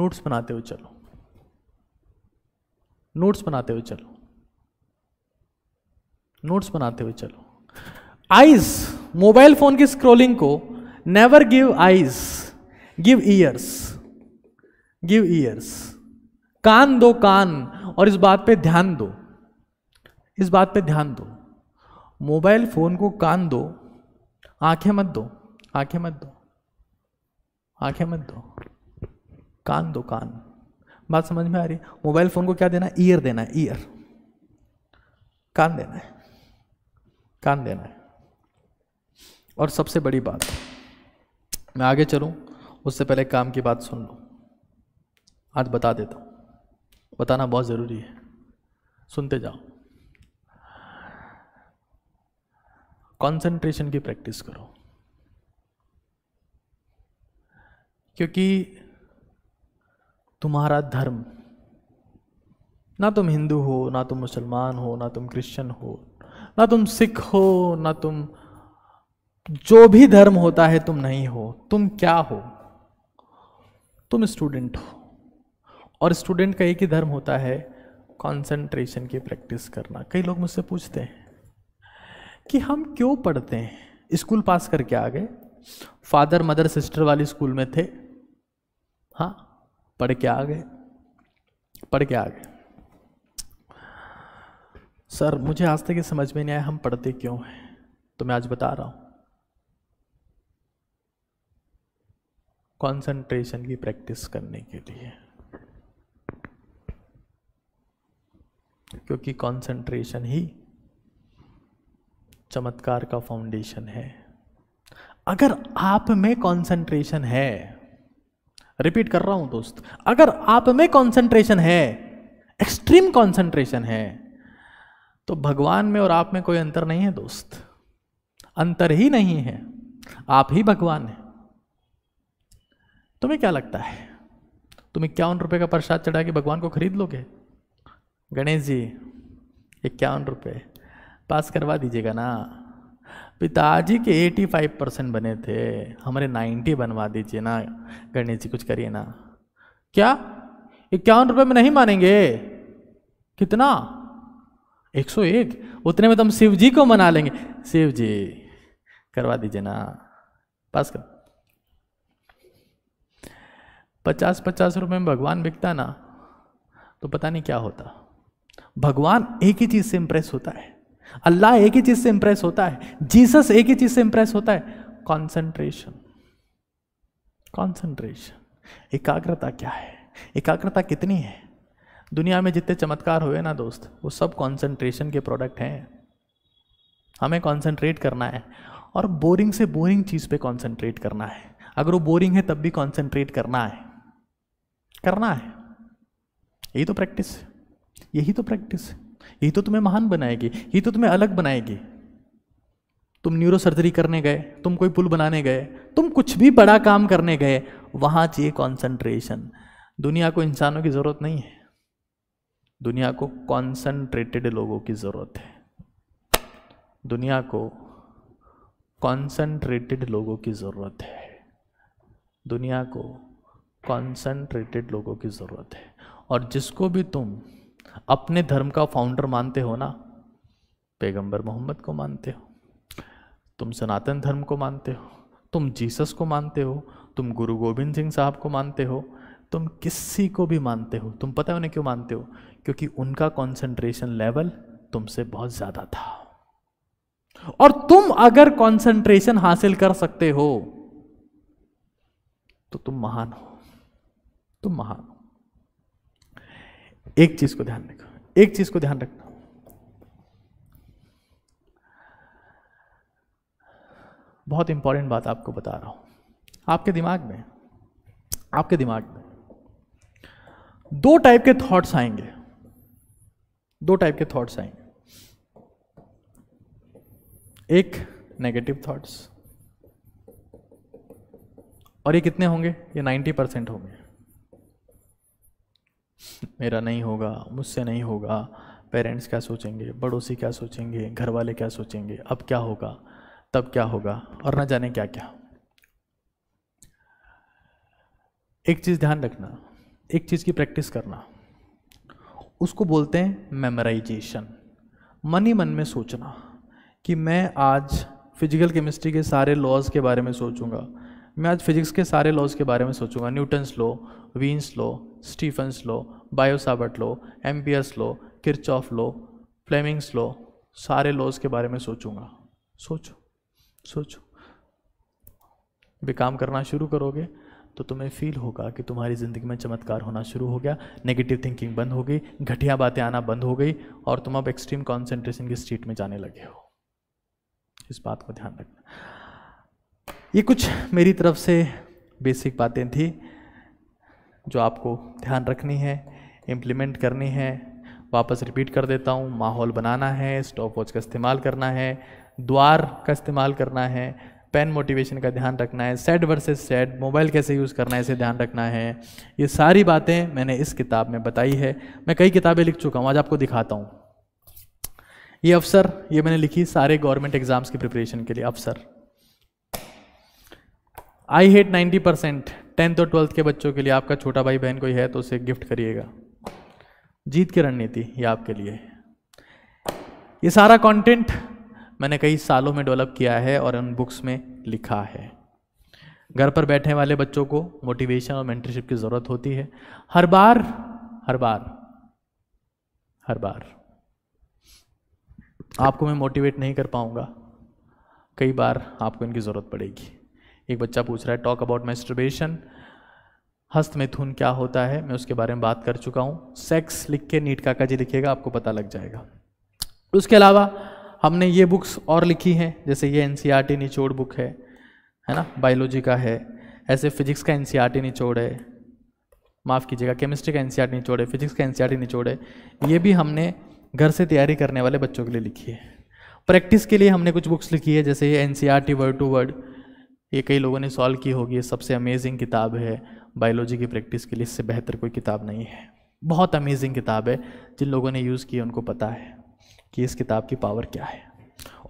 नोट्स बनाते हुए चलो नोट्स बनाते हुए चलो नोट्स बनाते हुए चलो आईज मोबाइल फ़ोन की स्क्रोलिंग को never give eyes give ears give ears कान दो कान और इस बात पे ध्यान दो इस बात पे ध्यान दो मोबाइल फोन को कान दो आंखें मत दो आंखें मत दो आंखें मत दो कान दो कान बात समझ में आ रही है मोबाइल फोन को क्या देना है ईयर देना है ईयर कान देना है कान देना है और सबसे बड़ी बात मैं आगे चलूं उससे पहले काम की बात सुन लूँ आज बता देता हूँ बताना बहुत ज़रूरी है सुनते जाओ कंसंट्रेशन की प्रैक्टिस करो क्योंकि तुम्हारा धर्म ना तुम हिंदू हो ना तुम मुसलमान हो ना तुम क्रिश्चियन हो ना तुम सिख हो ना तुम जो भी धर्म होता है तुम नहीं हो तुम क्या हो तुम स्टूडेंट हो और स्टूडेंट का एक ही धर्म होता है कंसंट्रेशन की प्रैक्टिस करना कई लोग मुझसे पूछते हैं कि हम क्यों पढ़ते हैं स्कूल पास करके आ गए फादर मदर सिस्टर वाले स्कूल में थे हाँ पढ़ के आ गए पढ़ के आ गए सर मुझे आज तक ये समझ में नहीं आया हम पढ़ते क्यों हैं तो मैं आज बता रहा हूँ कंसंट्रेशन की प्रैक्टिस करने के लिए क्योंकि कंसंट्रेशन ही चमत्कार का फाउंडेशन है अगर आप में कंसंट्रेशन है रिपीट कर रहा हूं दोस्त अगर आप में कंसंट्रेशन है एक्सट्रीम कंसंट्रेशन है तो भगवान में और आप में कोई अंतर नहीं है दोस्त अंतर ही नहीं है आप ही भगवान हैं तुम्हें क्या लगता है तुम्हें क्या उन रुपए का प्रसाद चढ़ा के भगवान को खरीद लोगे गणेश जी इक्यावन रुपये पास करवा दीजिएगा ना पिताजी के 85 परसेंट बने थे हमारे 90 बनवा दीजिए ना गणेश जी कुछ करिए ना क्या इक्यावन रुपये में नहीं मानेंगे कितना 101 उतने में तो हम शिव जी को मना लेंगे शिव जी करवा दीजिए ना पास कर पचास पचास रुपये में भगवान बिकता ना तो पता नहीं क्या होता भगवान एक ही चीज़ से इंप्रेस होता है अल्लाह एक ही चीज़ से इंप्रेस होता है जीसस एक ही चीज़ से इंप्रेस होता है कॉन्सेंट्रेशन कॉन्सेंट्रेशन एकाग्रता क्या है एकाग्रता कितनी है दुनिया में जितने चमत्कार हुए ना दोस्त वो सब कॉन्सेंट्रेशन के प्रोडक्ट हैं हमें कॉन्सेंट्रेट करना है और बोरिंग से बोरिंग चीज़ पे कॉन्सेंट्रेट करना है अगर वो बोरिंग है तब भी कॉन्सेंट्रेट करना है करना है यही तो प्रैक्टिस है यही तो प्रैक्टिस है यही तो तुम्हें महान बनाएगी यही तो तुम्हें अलग बनाएगी तुम न्यूरो सर्जरी करने गए तुम कोई पुल बनाने गए तुम कुछ भी बड़ा काम करने गए वहां चाहिए कॉन्सेंट्रेशन दुनिया को इंसानों की ज़रूरत नहीं है दुनिया को कॉन्सेंट्रेटेड लोगों की ज़रूरत है दुनिया को कॉन्सेंट्रेटेड लोगों की ज़रूरत है दुनिया को कॉन्सेंट्रेटेड लोगों की ज़रूरत है और जिसको भी तुम अपने धर्म का फाउंडर मानते हो ना पैगंबर मोहम्मद को मानते हो तुम सनातन धर्म को मानते हो तुम जीसस को मानते हो तुम गुरु गोविंद सिंह साहब को मानते हो तुम किसी को भी मानते हो तुम पता है उन्हें क्यों मानते हो क्योंकि उनका कंसंट्रेशन लेवल तुमसे बहुत ज़्यादा था और तुम अगर कंसंट्रेशन हासिल कर सकते हो तो तुम महान हो तुम महान एक चीज को ध्यान रखना एक चीज को ध्यान रखना बहुत इंपॉर्टेंट बात आपको बता रहा हूं आपके दिमाग में आपके दिमाग में दो टाइप के थॉट्स आएंगे दो टाइप के थॉट्स आएंगे एक नेगेटिव थॉट्स और ये कितने होंगे ये 90 परसेंट होंगे मेरा नहीं होगा मुझसे नहीं होगा पेरेंट्स क्या सोचेंगे पड़ोसी क्या सोचेंगे घर वाले क्या सोचेंगे अब क्या होगा तब क्या होगा और ना जाने क्या क्या एक चीज़ ध्यान रखना एक चीज़ की प्रैक्टिस करना उसको बोलते हैं मेमोराइजेशन मन ही मन में सोचना कि मैं आज फिजिकल केमिस्ट्री के सारे लॉज के बारे में सोचूंगा मैं आज फिजिक्स के सारे लॉज के बारे में सोचूंगा Newton's law Wien's law Stefan's M B S law Kirchhoff law Fleming's law सारे लॉज के बारे में सोचूंगा सोचो सोचो भी काम करना शुरू करोगे तो तुम्हें फील होगा कि तुम्हारी ज़िंदगी में चमत्कार होना शुरू हो गया नेगेटिव थिंकिंग बंद हो गई घटिया बातें आना बंद हो गई और तुम अब एक्सट्रीम कॉन्सेंट्रेशन की स्ट्रीट में जाने लगे हो इस बात को ध्यान रखना ये कुछ मेरी तरफ से बेसिक बातें थी जो आपको ध्यान रखनी है इम्प्लीमेंट करनी है वापस रिपीट कर देता हूँ माहौल बनाना है स्टॉप वॉच का इस्तेमाल करना है द्वार का इस्तेमाल करना है पेन मोटिवेशन का ध्यान रखना है सेट वर्सेस सेट मोबाइल कैसे यूज़ करना है इसे ध्यान रखना है ये सारी बातें मैंने इस किताब में बताई है मैं कई किताबें लिख चुका हूँ आज आपको दिखाता हूँ ये अफसर ये मैंने लिखी सारे गवर्नमेंट एग्जाम्स की प्रिपरेशन के लिए अफसर I hate ninety percent tenth और ट्वेल्थ के बच्चों के लिए आपका छोटा भाई बहन कोई है तो उसे गिफ्ट करिएगा जीत की रणनीति ये आपके लिए ये सारा कंटेंट मैंने कई सालों में डेवलप किया है और उन बुक्स में लिखा है घर पर बैठने वाले बच्चों को मोटिवेशन और मेंटरशिप की ज़रूरत होती है हर बार हर बार हर बार आपको मैं मोटिवेट नहीं कर पाऊंगा कई बार आपको इनकी ज़रूरत पड़ेगी एक बच्चा पूछ रहा है टॉक अबाउट मैस्ट्रबेशन हस्त मिथुन क्या होता है मैं उसके बारे में बात कर चुका हूँ सेक्स लिख के नीट काका जी लिखिएगा आपको पता लग जाएगा उसके अलावा हमने ये बुक्स और लिखी हैं जैसे ये एन e निचोड़ बुक है है ना बायोलॉजी का है ऐसे फिजिक्स का एन e निचोड़ है माफ़ कीजिएगा केमिस्ट्री का एन e निचोड़ है फिजिक्स का एन निचोड़ है ये भी हमने घर से तैयारी करने वाले बच्चों के लिए लिखी है प्रैक्टिस के लिए हमने कुछ बुक्स लिखी है जैसे ये एन वर्ड टू वर्ड ये कई लोगों ने सॉल्व की होगी सबसे अमेजिंग किताब है बायोलॉजी की प्रैक्टिस के लिए इससे बेहतर कोई किताब नहीं है बहुत अमेजिंग किताब है जिन लोगों ने यूज़ की उनको पता है कि इस किताब की पावर क्या है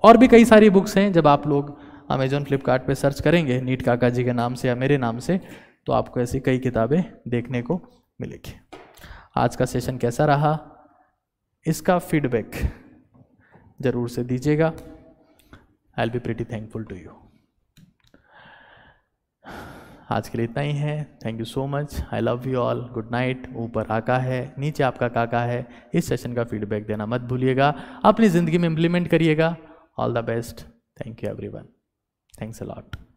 और भी कई सारी बुक्स हैं जब आप लोग अमेजोन फ्लिपकार्ट सर्च करेंगे नीट काका जी के नाम से या मेरे नाम से तो आपको ऐसी कई किताबें देखने को मिलेगी आज का सेशन कैसा रहा इसका फीडबैक ज़रूर से दीजिएगा I'll be pretty thankful to you आज के लिए इतना ही है thank you so much I love you all good night ऊपर आका है नीचे आपका काका है इस सेशन का फीडबैक देना मत भूलिएगा अपनी ज़िंदगी में इम्प्लीमेंट करिएगा all the best thank you everyone thanks a lot